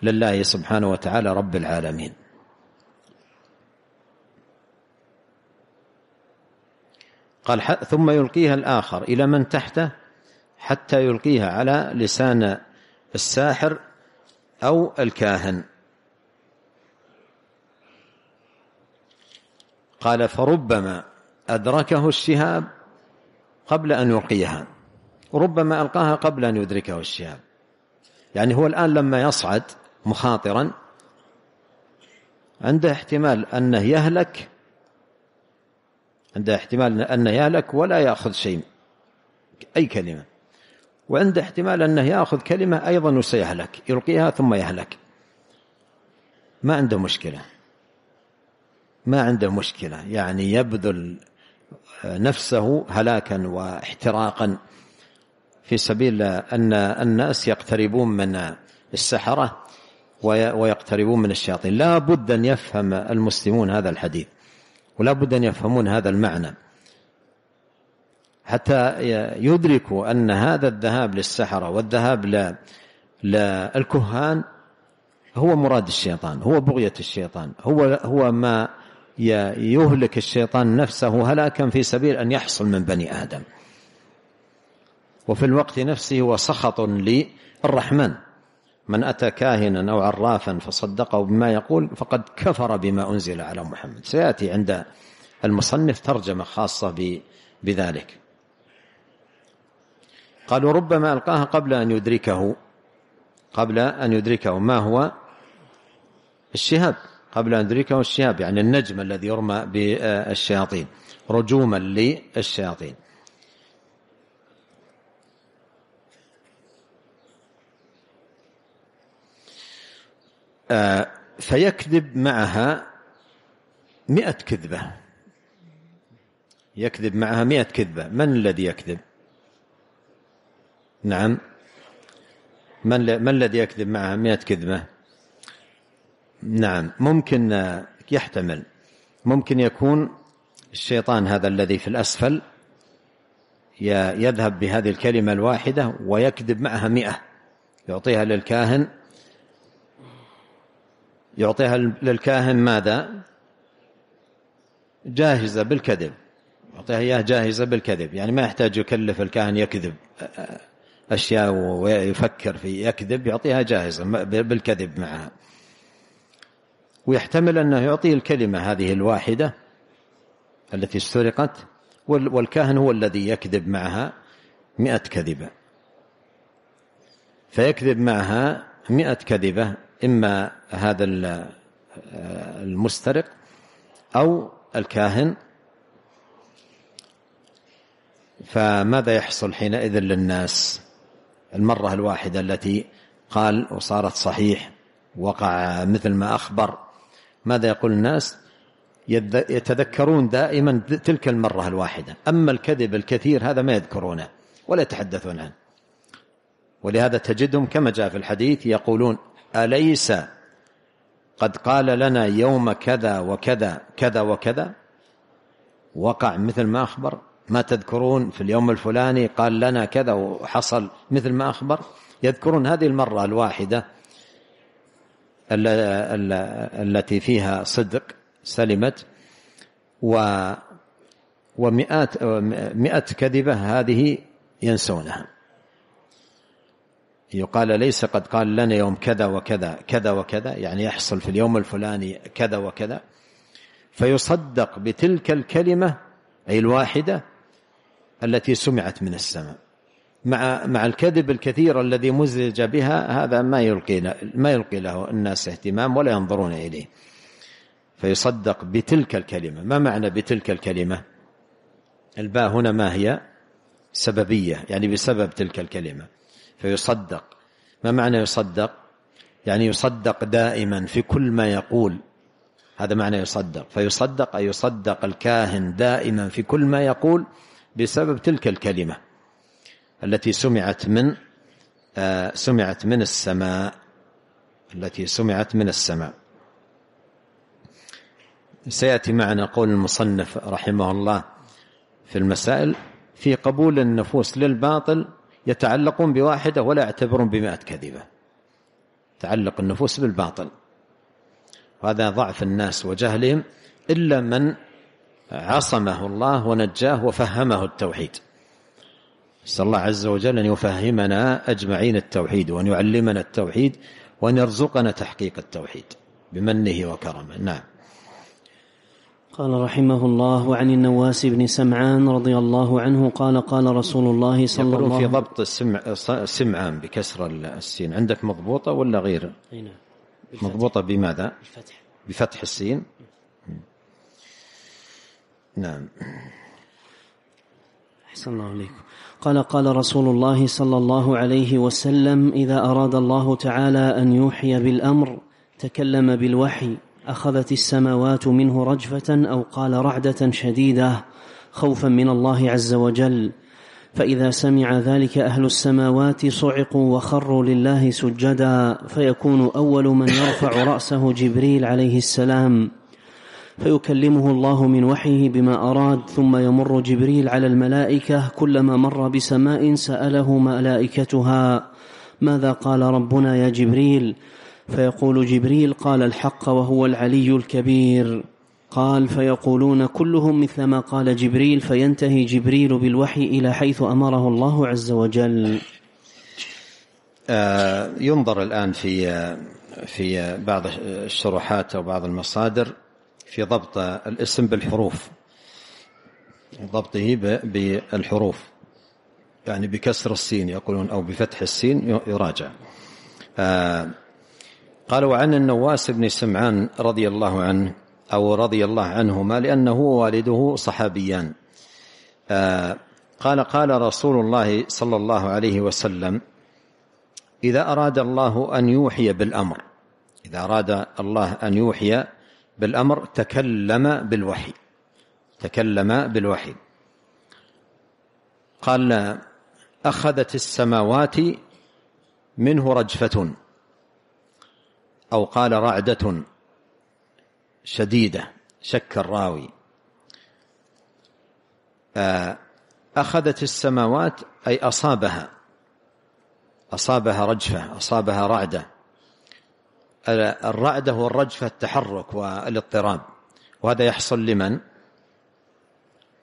لله سبحانه وتعالى رب العالمين قال ثم يلقيها الآخر إلى من تحته حتى يلقيها على لسان الساحر أو الكاهن قال فربما أدركه الشهاب قبل أن يلقيها ربما ألقاها قبل أن يدركه الشهاب يعني هو الآن لما يصعد مخاطرا عنده احتمال أنه يهلك عنده احتمال أنه يهلك ولا يأخذ شيء أي كلمة وعنده احتمال أنه يأخذ كلمة أيضا وسيهلك يلقيها ثم يهلك ما عنده مشكلة ما عنده مشكلة يعني يبذل نفسه هلاكا واحتراقا في سبيل أن الناس يقتربون من السحرة ويقتربون من الشياطين لا بد أن يفهم المسلمون هذا الحديث ولا بد أن يفهمون هذا المعنى حتى يدركوا أن هذا الذهاب للسحرة والذهاب للكهان هو مراد الشيطان هو بغية الشيطان هو هو ما يهلك الشيطان نفسه هلاكا في سبيل أن يحصل من بني آدم وفي الوقت نفسه هو سخط للرحمن من أتى كاهنا أو عرافا فصدقه بما يقول فقد كفر بما أنزل على محمد سيأتي عند المصنف ترجمة خاصة بذلك قالوا ربما ألقاها قبل أن يدركه قبل أن يدركه ما هو الشهاب قبل أن يدركه الشهاب يعني النجم الذي يرمى بالشياطين رجوما للشياطين آه، فيكذب معها مئة كذبة يكذب معها مئة كذبة من الذي يكذب نعم من, من الذي يكذب معها مئة كذبة نعم ممكن آه، يحتمل ممكن يكون الشيطان هذا الذي في الأسفل يذهب بهذه الكلمة الواحدة ويكذب معها مئة يعطيها للكاهن يعطيها للكاهن ماذا جاهزة بالكذب يعطيها إياه جاهزة بالكذب يعني ما يحتاج يكلف الكاهن يكذب أشياء ويفكر في يكذب يعطيها جاهزة بالكذب معها ويحتمل أنه يعطيه الكلمة هذه الواحدة التي استرقت والكاهن هو الذي يكذب معها مئة كذبة فيكذب معها مئة كذبة إما هذا المسترق أو الكاهن فماذا يحصل حينئذ للناس المرة الواحدة التي قال وصارت صحيح وقع مثل ما أخبر ماذا يقول الناس يتذكرون دائما تلك المرة الواحدة أما الكذب الكثير هذا ما يذكرونه ولا يتحدثون عنه ولهذا تجدهم كما جاء في الحديث يقولون أليس قد قال لنا يوم كذا وكذا كذا وكذا وقع مثل ما أخبر ما تذكرون في اليوم الفلاني قال لنا كذا وحصل مثل ما أخبر يذكرون هذه المرة الواحدة التي فيها صدق سلمت و ومئات مئة كذبة هذه ينسونها يقال ليس قد قال لنا يوم كذا وكذا كذا وكذا يعني يحصل في اليوم الفلاني كذا وكذا فيصدق بتلك الكلمة أي الواحدة التي سمعت من السماء مع مع الكذب الكثير الذي مزج بها هذا ما يلقي ما يلقي له الناس اهتمام ولا ينظرون اليه فيصدق بتلك الكلمه ما معنى بتلك الكلمه الباء هنا ما هي سببيه يعني بسبب تلك الكلمه فيصدق ما معنى يصدق يعني يصدق دائما في كل ما يقول هذا معنى يصدق فيصدق أي يصدق الكاهن دائما في كل ما يقول بسبب تلك الكلمة التي سمعت من آه، سمعت من السماء التي سمعت من السماء سيأتي معنا قول المصنف رحمه الله في المسائل في قبول النفوس للباطل يتعلقون بواحدة ولا يعتبرون بمئة كذبة تعلق النفوس بالباطل وهذا ضعف الناس وجهلهم إلا من عصمه الله ونجاه وفهمه التوحيد نسأل الله عز وجل أن يفهمنا أجمعين التوحيد وأن يعلمنا التوحيد وأن يرزقنا تحقيق التوحيد بمنه وكرمه نعم قال رحمه الله وعن النواس بن سمعان رضي الله عنه قال قال رسول الله صلى الله عليه وسلم في ضبط السمع سمعان بكسر السين عندك مضبوطة ولا غير نعم. مضبوطة بماذا بفتح بفتح السين نعم أحسن الله عليكم قال قال رسول الله صلى الله عليه وسلم إذا أراد الله تعالى أن يوحي بالأمر تكلم بالوحي أخذت السماوات منه رجفة أو قال رعدة شديدة خوفا من الله عز وجل فإذا سمع ذلك أهل السماوات صعقوا وخروا لله سجدا فيكون أول من يرفع رأسه جبريل عليه السلام فيكلمه الله من وحيه بما أراد ثم يمر جبريل على الملائكة كلما مر بسماء سأله ملائكتها ماذا قال ربنا يا جبريل فيقول جبريل قال الحق وهو العلي الكبير قال فيقولون كلهم مثل ما قال جبريل فينتهي جبريل بالوحي إلى حيث أمره الله عز وجل آه، ينظر الآن في آه، في آه، بعض الشروحات أو بعض المصادر في ضبط الاسم بالحروف ضبطه بالحروف يعني بكسر السين يقولون أو بفتح السين يراجع آه، قال وعن النواس بن سمعان رضي الله عنه أو رضي الله عنهما لأنه والده صحابيان آه، قال قال رسول الله صلى الله عليه وسلم إذا أراد الله أن يوحي بالأمر إذا أراد الله أن يوحي بالأمر تكلم بالوحي تكلم بالوحي قال أخذت السماوات منه رجفة أو قال رعدة شديدة شك الراوي آه، أخذت السماوات أي أصابها أصابها رجفة أصابها رعدة الرعدة والرجفة التحرك والاضطراب وهذا يحصل لمن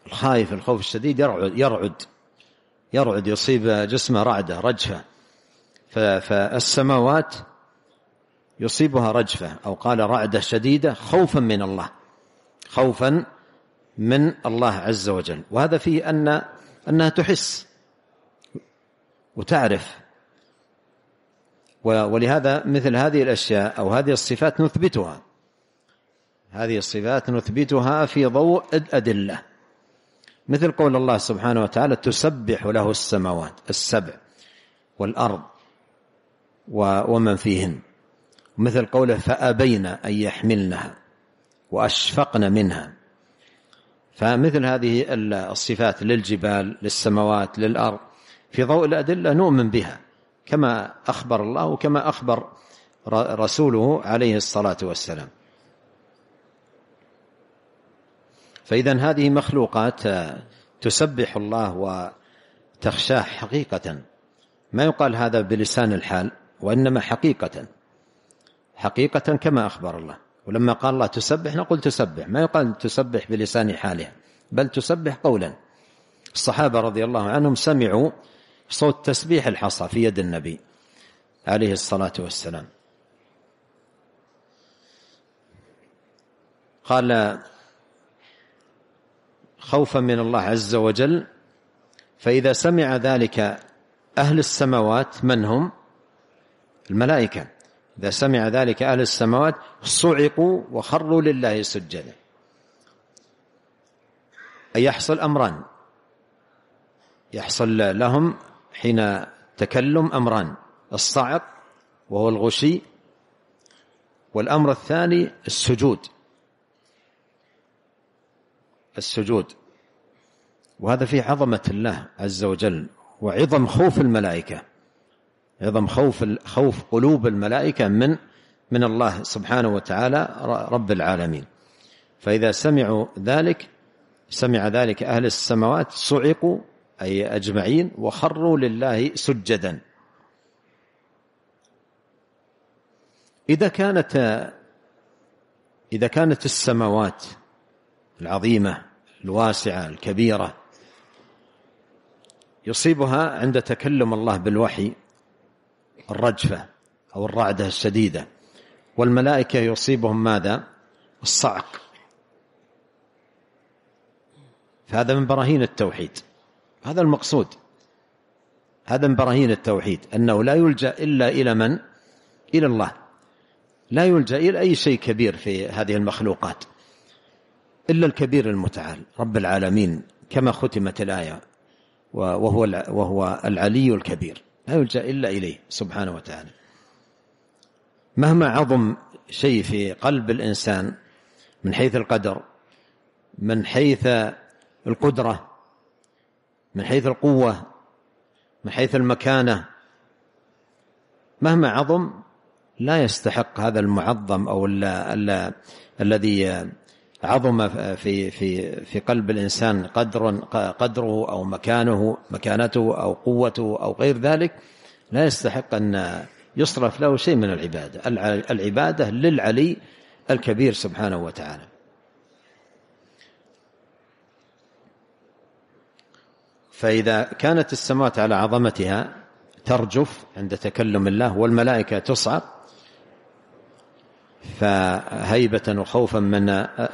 الخايف الخوف الشديد يرعد يرعد يرعد يصيب جسمه رعدة رجفة فالسماوات يصيبها رجفة أو قال رعدة شديدة خوفا من الله خوفا من الله عز وجل وهذا فيه أن أنها تحس وتعرف ولهذا مثل هذه الأشياء أو هذه الصفات نثبتها هذه الصفات نثبتها في ضوء الأدلة مثل قول الله سبحانه وتعالى تسبح له السماوات السبع والأرض ومن فيهن مثل قوله فأبين أن يحملنها وأشفقن منها فمثل هذه الصفات للجبال للسماوات للأرض في ضوء الأدلة نؤمن بها كما أخبر الله وكما أخبر رسوله عليه الصلاة والسلام فإذا هذه مخلوقات آه، تسبح الله وتخشاه حقيقة ما يقال هذا بلسان الحال وإنما حقيقة حقيقة كما أخبر الله ولما قال الله تسبح نقول تسبح ما يقال تسبح بلسان حالها بل تسبح قولا الصحابة رضي الله عنهم سمعوا صوت تسبيح الحصى في يد النبي عليه الصلاة والسلام قال خوفا من الله عز وجل فإذا سمع ذلك أهل السماوات من هم الملائكة إذا سمع ذلك أهل السماوات صعقوا وخروا لله سجدا أي يحصل أمران يحصل لهم حين تكلم أمران الصعق وهو الغشي والأمر الثاني السجود السجود وهذا في عظمة الله عز وجل وعظم خوف الملائكة عظم خوف خوف قلوب الملائكة من من الله سبحانه وتعالى رب العالمين فإذا سمعوا ذلك سمع ذلك أهل السماوات صعقوا أي أجمعين وخروا لله سجدا إذا كانت إذا كانت السماوات العظيمة الواسعة الكبيرة يصيبها عند تكلم الله بالوحي الرجفة أو الرعدة الشديدة والملائكة يصيبهم ماذا الصعق فهذا من براهين التوحيد هذا المقصود هذا من براهين التوحيد أنه لا يلجأ إلا إلى من؟ إلى الله لا يلجأ إلى أي شيء كبير في هذه المخلوقات إلا الكبير المتعال رب العالمين كما ختمت الآية وهو وهو العلي الكبير لا يلجأ إلا إليه سبحانه وتعالى مهما عظم شيء في قلب الإنسان من حيث القدر من حيث القدرة من حيث القوة من حيث المكانة مهما عظم لا يستحق هذا المعظم أو الـ الـ الذي عظم في في في قلب الإنسان قدر قدره أو مكانه مكانته أو قوته أو غير ذلك لا يستحق أن يصرف له شيء من العبادة العبادة للعلي الكبير سبحانه وتعالى فإذا كانت السماوات على عظمتها ترجف عند تكلم الله والملائكة تصعد فهيبة وخوفا من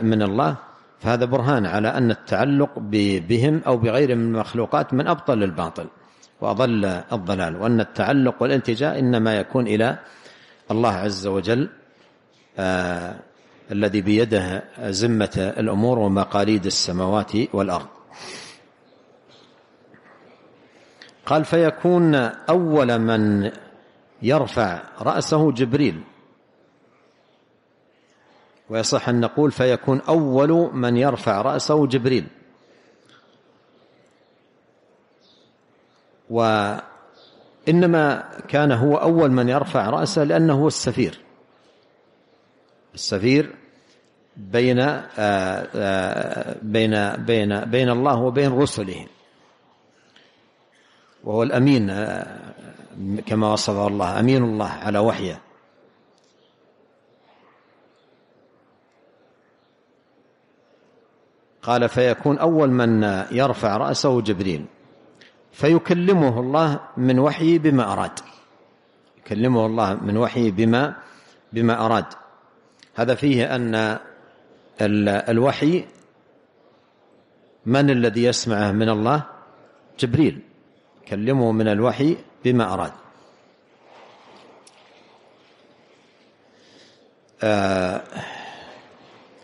من الله فهذا برهان على أن التعلق بهم أو بغير من المخلوقات من أبطل الباطل وأضل الضلال وأن التعلق والالتجاء إنما يكون إلى الله عز وجل آه الذي بيده زمة الأمور ومقاليد السماوات والأرض قال فيكون أول من يرفع رأسه جبريل ويصح أن نقول فيكون أول من يرفع رأسه جبريل وإنما كان هو أول من يرفع رأسه لأنه هو السفير السفير بين آه، آه، بين بين بين الله وبين رسله وهو الأمين آه، كما وصفه الله أمين الله على وحيه قال فيكون أول من يرفع رأسه جبريل فيكلمه الله من وحيه بما أراد يكلمه الله من وحيه بما بما أراد هذا فيه أن الوحي من الذي يسمعه من الله جبريل كلمه من الوحي بما أراد آه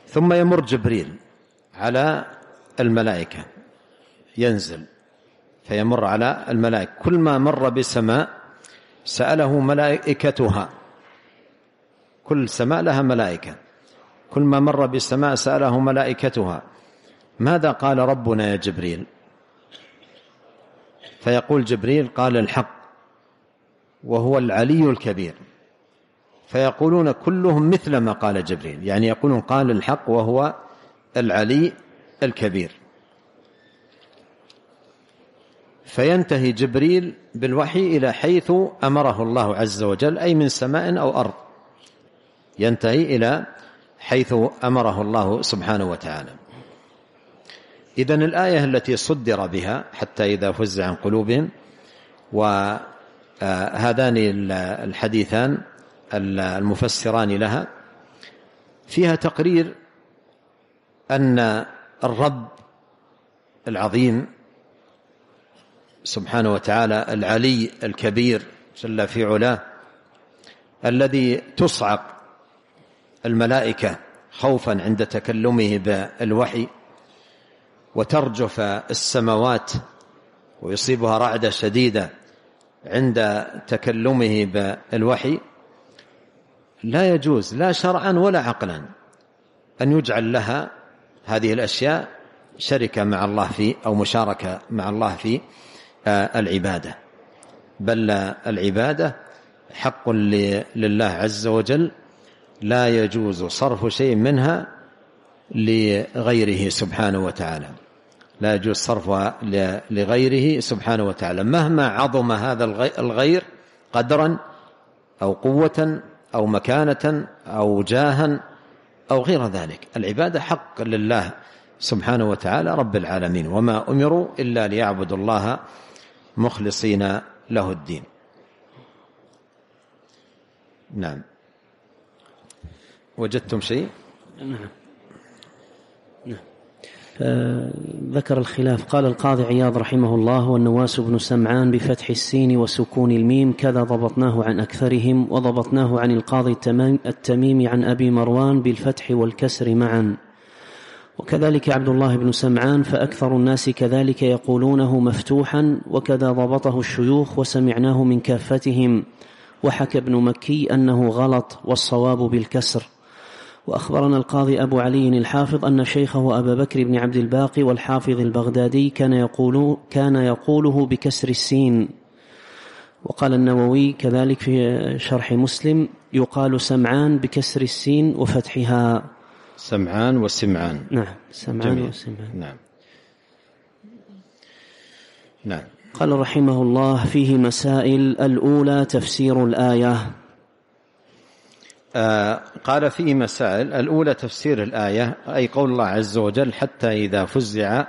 ثم يمر جبريل على الملائكة ينزل فيمر على الملائكة كل ما مر بسماء سأله ملائكتها كل سماء لها ملائكة كل ما مر بسماء سأله ملائكتها ماذا قال ربنا يا جبريل فيقول جبريل قال الحق وهو العلي الكبير فيقولون كلهم مثل ما قال جبريل يعني يقولون قال الحق وهو العلي الكبير فينتهي جبريل بالوحي إلى حيث أمره الله عز وجل أي من سماء أو أرض ينتهي إلى حيث أمره الله سبحانه وتعالى إذا الآية التي صدر بها حتى إذا فز عن قلوبهم وهذان آه، الحديثان المفسران لها فيها تقرير أن الرب العظيم سبحانه وتعالى العلي الكبير جل في علاه الذي تصعق الملائكة خوفا عند تكلمه بالوحي وترجف السماوات ويصيبها رعدة شديدة عند تكلمه بالوحي لا يجوز لا شرعا ولا عقلا أن يجعل لها هذه الأشياء شركة مع الله في أو مشاركة مع الله في آه، العبادة بل العبادة حق لله عز وجل لا يجوز صرف شيء منها لغيره سبحانه وتعالى لا يجوز صرفها لغيره سبحانه وتعالى مهما عظم هذا الغير قدرا أو قوة أو مكانة أو جاها أو غير ذلك العبادة حق لله سبحانه وتعالى رب العالمين وما أمروا إلا ليعبدوا الله مخلصين له الدين نعم وجدتم شيء نعم ذكر الخلاف قال القاضي عياض رحمه الله والنواس بن سمعان بفتح السين وسكون الميم كذا ضبطناه عن أكثرهم وضبطناه عن القاضي التميمي عن أبي مروان بالفتح والكسر معا وكذلك عبد الله بن سمعان فأكثر الناس كذلك يقولونه مفتوحا وكذا ضبطه الشيوخ وسمعناه من كافتهم وحكى ابن مكي أنه غلط والصواب بالكسر وأخبرنا القاضي أبو علي الحافظ أن شيخه أبا بكر بن عبد الباقي والحافظ البغدادي كان, يقول كان يقوله بكسر السين وقال النووي كذلك في شرح مسلم يقال سمعان بكسر السين وفتحها سمعان وسمعان نعم سمعان جميل. وسمعان نعم نعم قال رحمه الله فيه مسائل الأولى تفسير الآية آه، قال فيه مسائل الأولى تفسير الآية أي قول الله عز وجل حتى إذا فزع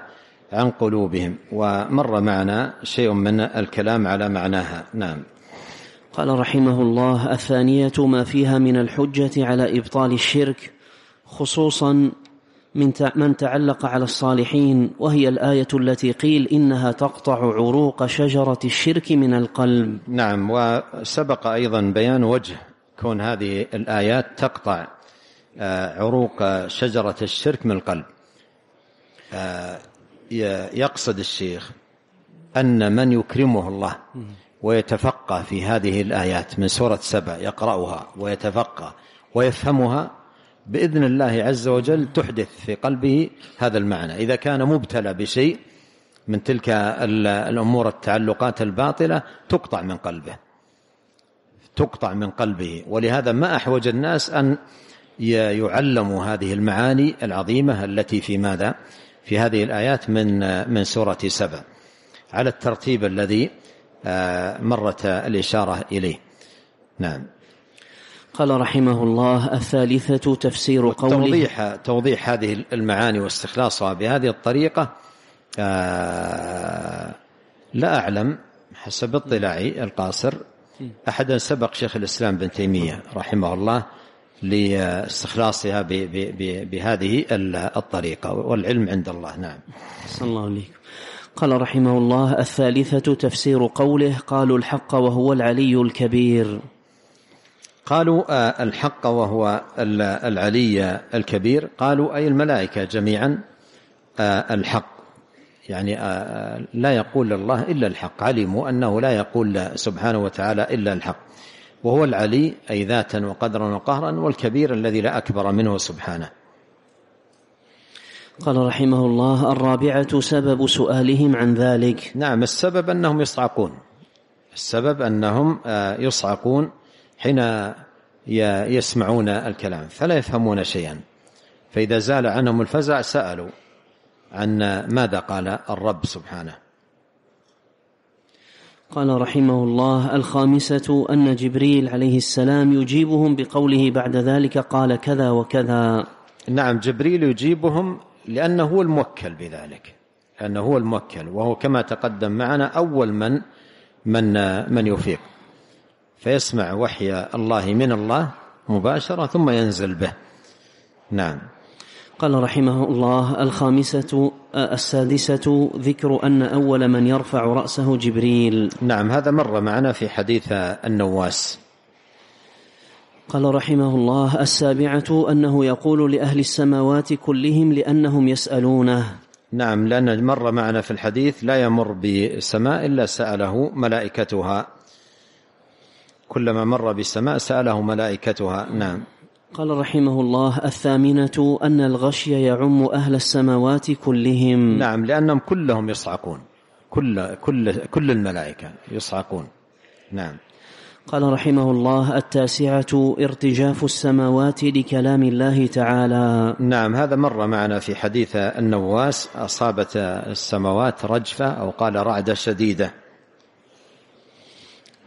عن قلوبهم ومر معنا شيء من الكلام على معناها نعم قال رحمه الله الثانية ما فيها من الحجة على إبطال الشرك خصوصا من من تعلق على الصالحين وهي الآية التي قيل إنها تقطع عروق شجرة الشرك من القلب نعم وسبق أيضا بيان وجه كون هذه الآيات تقطع آه، عروق شجرة الشرك من القلب آه، يقصد الشيخ أن من يكرمه الله ويتفقه في هذه الآيات من سورة سبع يقرأها ويتفقه ويفهمها بإذن الله عز وجل تحدث في قلبه هذا المعنى إذا كان مبتلى بشيء من تلك الأمور التعلقات الباطلة تقطع من قلبه تقطع من قلبه ولهذا ما أحوج الناس أن يعلموا هذه المعاني العظيمة التي في ماذا في هذه الآيات من من سورة سبع على الترتيب الذي آه، مرت الإشارة إليه نعم قال رحمه الله الثالثة تفسير قوله توضيح توضيح هذه المعاني واستخلاصها بهذه الطريقة آه، لا أعلم حسب اطلاعي القاصر أحدا سبق شيخ الإسلام بن تيمية رحمه الله لاستخلاصها بهذه الطريقة والعلم عند الله نعم صلى الله عليكم قال رحمه الله الثالثة تفسير قوله قالوا الحق وهو العلي الكبير قالوا آه، الحق وهو العلي الكبير قالوا أي الملائكة جميعا آه، الحق يعني آه، آه، لا يقول الله إلا الحق علموا أنه لا يقول سبحانه وتعالى إلا الحق وهو العلي أي ذاتا وقدرا وقهرا والكبير الذي لا أكبر منه سبحانه قال رحمه الله الرابعة سبب سؤالهم عن ذلك نعم السبب أنهم يصعقون السبب أنهم آه، يصعقون حين يسمعون الكلام فلا يفهمون شيئا فإذا زال عنهم الفزع سألوا عن ماذا قال الرب سبحانه قال رحمه الله الخامسة أن جبريل عليه السلام يجيبهم بقوله بعد ذلك قال كذا وكذا نعم جبريل يجيبهم لأنه هو الموكل بذلك لأنه هو الموكل وهو كما تقدم معنا أول من من من يفيق فيسمع وحي الله من الله مباشرة ثم ينزل به نعم قال رحمه الله الخامسة آه، السادسة ذكر أن أول من يرفع رأسه جبريل نعم هذا مر معنا في حديث النواس قال رحمه الله السابعة أنه يقول لأهل السماوات كلهم لأنهم يسألونه نعم لأن مر معنا في الحديث لا يمر بسماء إلا سأله ملائكتها كلما مر بالسماء سأله ملائكتها نعم قال رحمه الله الثامنة أن الغشي يعم أهل السماوات كلهم نعم لأنهم كلهم يصعقون كل, كل, كل الملائكة يصعقون نعم قال رحمه الله التاسعة ارتجاف السماوات لكلام الله تعالى نعم هذا مر معنا في حديث النواس أصابت السماوات رجفة أو قال رعدة شديدة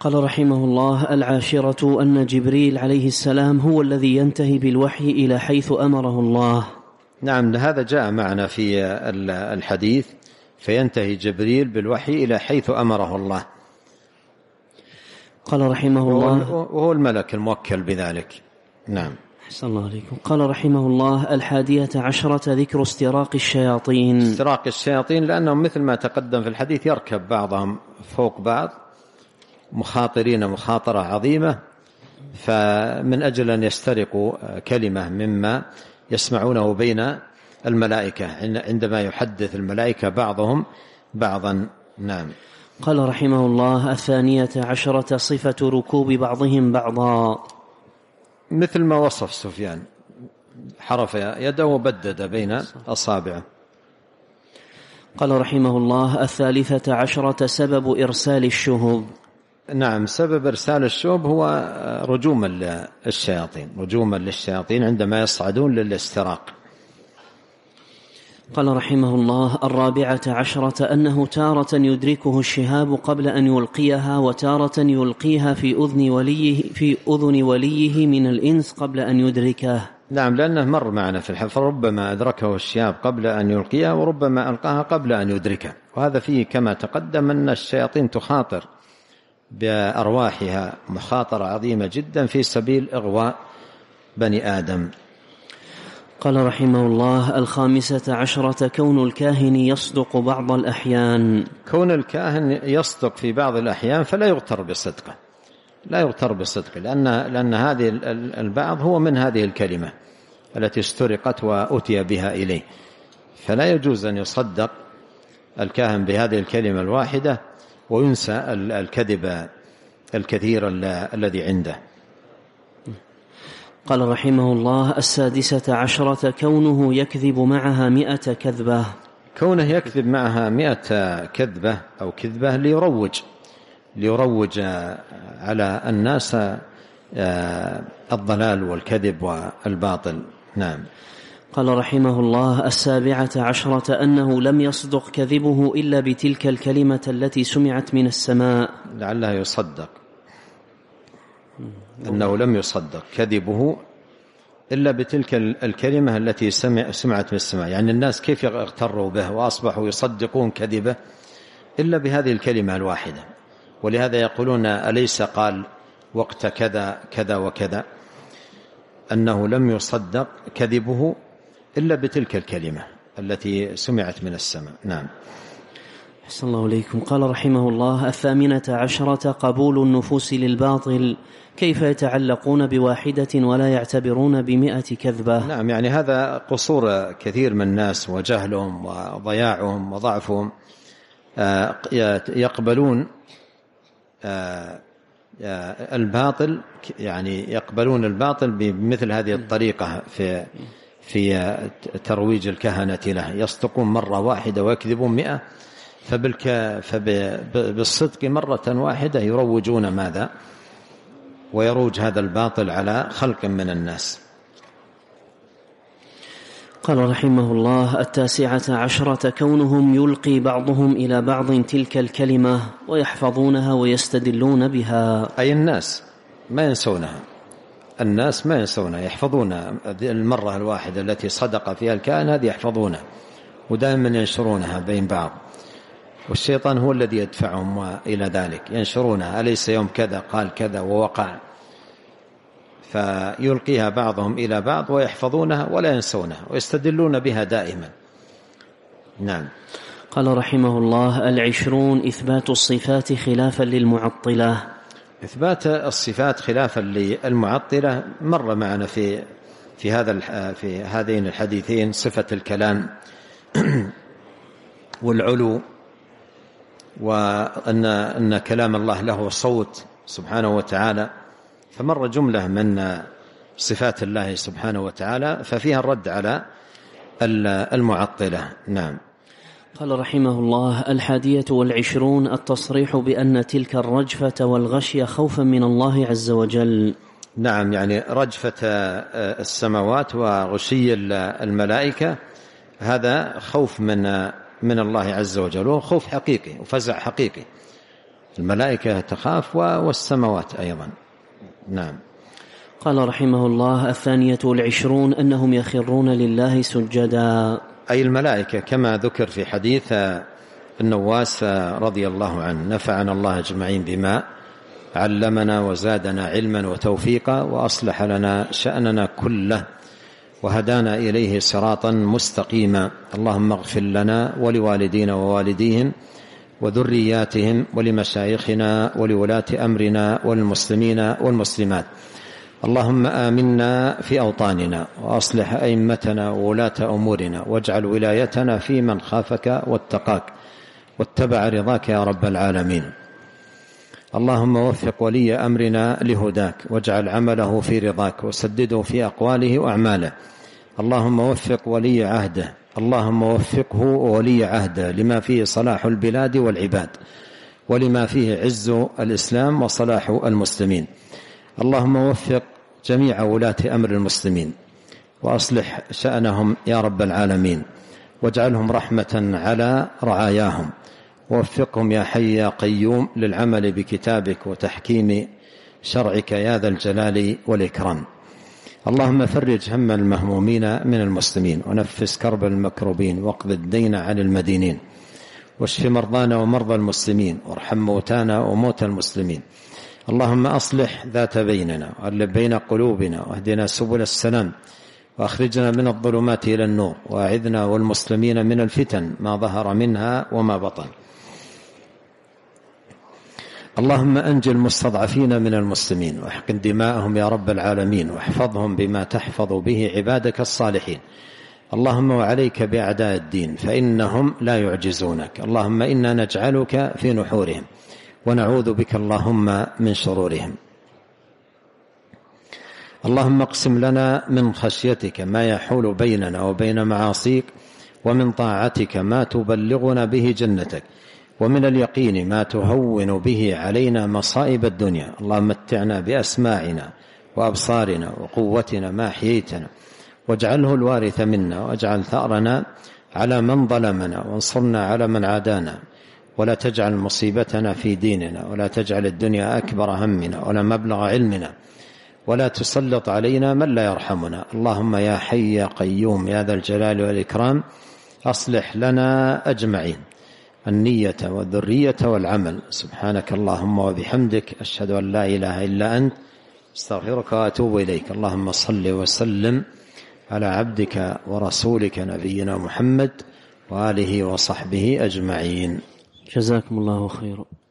قال رحمه الله العاشرة أن جبريل عليه السلام هو الذي ينتهي بالوحي إلى حيث أمره الله نعم هذا جاء معنا في الحديث فينتهي جبريل بالوحي إلى حيث أمره الله قال رحمه الله وهو الملك الموكل بذلك نعم أحسن الله عليكم قال رحمه الله الحادية عشرة ذكر استراق الشياطين استراق الشياطين لأنهم مثل ما تقدم في الحديث يركب بعضهم فوق بعض مخاطرين مخاطرة عظيمة فمن أجل أن يسترقوا كلمة مما يسمعونه بين الملائكة عندما يحدث الملائكة بعضهم بعضا نعم قال رحمه الله الثانية عشرة صفة ركوب بعضهم بعضا مثل ما وصف سفيان حرف يده وبدد بين أصابعه قال رحمه الله الثالثة عشرة سبب إرسال الشهب نعم سبب إرسال الشوب هو آه، رجوما للشياطين رجوما للشياطين عندما يصعدون للاستراق قال رحمه الله الرابعة عشرة أنه تارة يدركه الشهاب قبل أن يلقيها وتارة يلقيها في أذن وليه في أذن وليه من الإنس قبل أن يدركه. نعم لأنه مر معنا في الحفر ربما أدركه الشهاب قبل أن يلقيها وربما ألقاها قبل أن يدركه وهذا فيه كما تقدم أن الشياطين تخاطر بأرواحها مخاطرة عظيمة جدا في سبيل إغواء بني آدم قال رحمه الله الخامسة عشرة كون الكاهن يصدق بعض الأحيان كون الكاهن يصدق في بعض الأحيان فلا يغتر بصدقه لا يغتر بصدقه لأن, لأن هذه البعض هو من هذه الكلمة التي استرقت وأتي بها إليه فلا يجوز أن يصدق الكاهن بهذه الكلمة الواحدة وينسى الكذب الكثير الذي عنده قال رحمه الله السادسة عشرة كونه يكذب معها مئة كذبة كونه يكذب معها مئة كذبة أو كذبة ليروج ليروج آه، على الناس آه، الضلال والكذب والباطل نعم قال رحمه الله السابعة عشرة أنه لم يصدق كذبه إلا بتلك الكلمة التي سمعت من السماء لعلها يصدق أنه لم يصدق كذبه إلا بتلك الكلمة التي سمع سمعت من السماء يعني الناس كيف اغتروا به وأصبحوا يصدقون كذبه إلا بهذه الكلمة الواحدة ولهذا يقولون أليس قال وقت كذا كذا وكذا أنه لم يصدق كذبه إلا بتلك الكلمة التي سمعت من السماء نعم أحسن الله إليكم قال رحمه الله الثامنة عشرة قبول النفوس للباطل كيف يتعلقون بواحدة ولا يعتبرون بمئة كذبة نعم يعني هذا قصور كثير من الناس وجهلهم وضياعهم وضعفهم آه، يقبلون آه، آه، الباطل يعني يقبلون الباطل بمثل هذه الطريقة في في ترويج الكهنة له يصدقون مرة واحدة ويكذبون مئة فبالك فبالصدق مرة واحدة يروجون ماذا ويروج هذا الباطل على خلق من الناس قال رحمه الله التاسعة عشرة كونهم يلقي بعضهم إلى بعض تلك الكلمة ويحفظونها ويستدلون بها أي الناس ما ينسونها الناس ما ينسونها يحفظون المرة الواحدة التي صدق فيها الكائن هذه يحفظونها ودائما ينشرونها بين بعض والشيطان هو الذي يدفعهم إلى ذلك ينشرونها أليس يوم كذا قال كذا ووقع فيلقيها بعضهم إلى بعض ويحفظونها ولا ينسونها ويستدلون بها دائما نعم قال رحمه الله العشرون إثبات الصفات خلافا للمعطلة إثبات الصفات خلافا للمعطلة مر معنا في في هذا في هذين الحديثين صفة الكلام والعلو وأن أن كلام الله له صوت سبحانه وتعالى فمر جملة من صفات الله سبحانه وتعالى ففيها الرد على المعطلة نعم قال رحمه الله الحادية والعشرون التصريح بأن تلك الرجفة والغشية خوفا من الله عز وجل نعم يعني رجفة آه، السماوات وغشي الملائكة هذا خوف من من الله عز وجل وهو خوف حقيقي وفزع حقيقي الملائكة تخاف والسماوات أيضا نعم قال رحمه الله الثانية والعشرون أنهم يخرون لله سجدا أي الملائكة كما ذكر في حديث النواس رضي الله عنه نفعنا الله أجمعين بما علمنا وزادنا علما وتوفيقا وأصلح لنا شأننا كله وهدانا إليه صراطا مستقيما اللهم اغفر لنا ولوالدينا ووالديهم وذرياتهم ولمشايخنا ولولاة أمرنا والمسلمين والمسلمات اللهم آمنا في أوطاننا وأصلح أئمتنا وولاة أمورنا واجعل ولايتنا في من خافك واتقاك واتبع رضاك يا رب العالمين اللهم وفق ولي أمرنا لهداك واجعل عمله في رضاك وسدده في أقواله وأعماله اللهم وفق ولي عهده اللهم وفقه وولي عهده لما فيه صلاح البلاد والعباد ولما فيه عز الإسلام وصلاح المسلمين اللهم وفق جميع ولاة أمر المسلمين وأصلح شأنهم يا رب العالمين واجعلهم رحمة على رعاياهم ووفقهم يا حي يا قيوم للعمل بكتابك وتحكيم شرعك يا ذا الجلال والإكرام اللهم فرج هم المهمومين من المسلمين ونفس كرب المكروبين واقض الدين عن المدينين واشف مرضانا ومرضى المسلمين وارحم موتانا وموتى المسلمين اللهم أصلح ذات بيننا وألف بين قلوبنا واهدنا سبل السلام وأخرجنا من الظلمات إلى النور وأعذنا والمسلمين من الفتن ما ظهر منها وما بطن اللهم أنج المستضعفين من المسلمين واحقن دماءهم يا رب العالمين واحفظهم بما تحفظ به عبادك الصالحين اللهم وعليك بأعداء الدين فإنهم لا يعجزونك اللهم إنا نجعلك في نحورهم ونعوذ بك اللهم من شرورهم اللهم اقسم لنا من خشيتك ما يحول بيننا وبين معاصيك ومن طاعتك ما تبلغنا به جنتك ومن اليقين ما تهون به علينا مصائب الدنيا اللهم متعنا بأسماعنا وأبصارنا وقوتنا ما حييتنا واجعله الوارث منا واجعل ثأرنا على من ظلمنا وانصرنا على من عادانا ولا تجعل مصيبتنا في ديننا ولا تجعل الدنيا أكبر همنا ولا مبلغ علمنا ولا تسلط علينا من لا يرحمنا اللهم يا حي يا قيوم يا ذا الجلال والإكرام أصلح لنا أجمعين النية والذرية والعمل سبحانك اللهم وبحمدك أشهد أن لا إله إلا أنت استغفرك وأتوب إليك اللهم صل وسلم على عبدك ورسولك نبينا محمد وآله وصحبه أجمعين جزاكم الله خيرا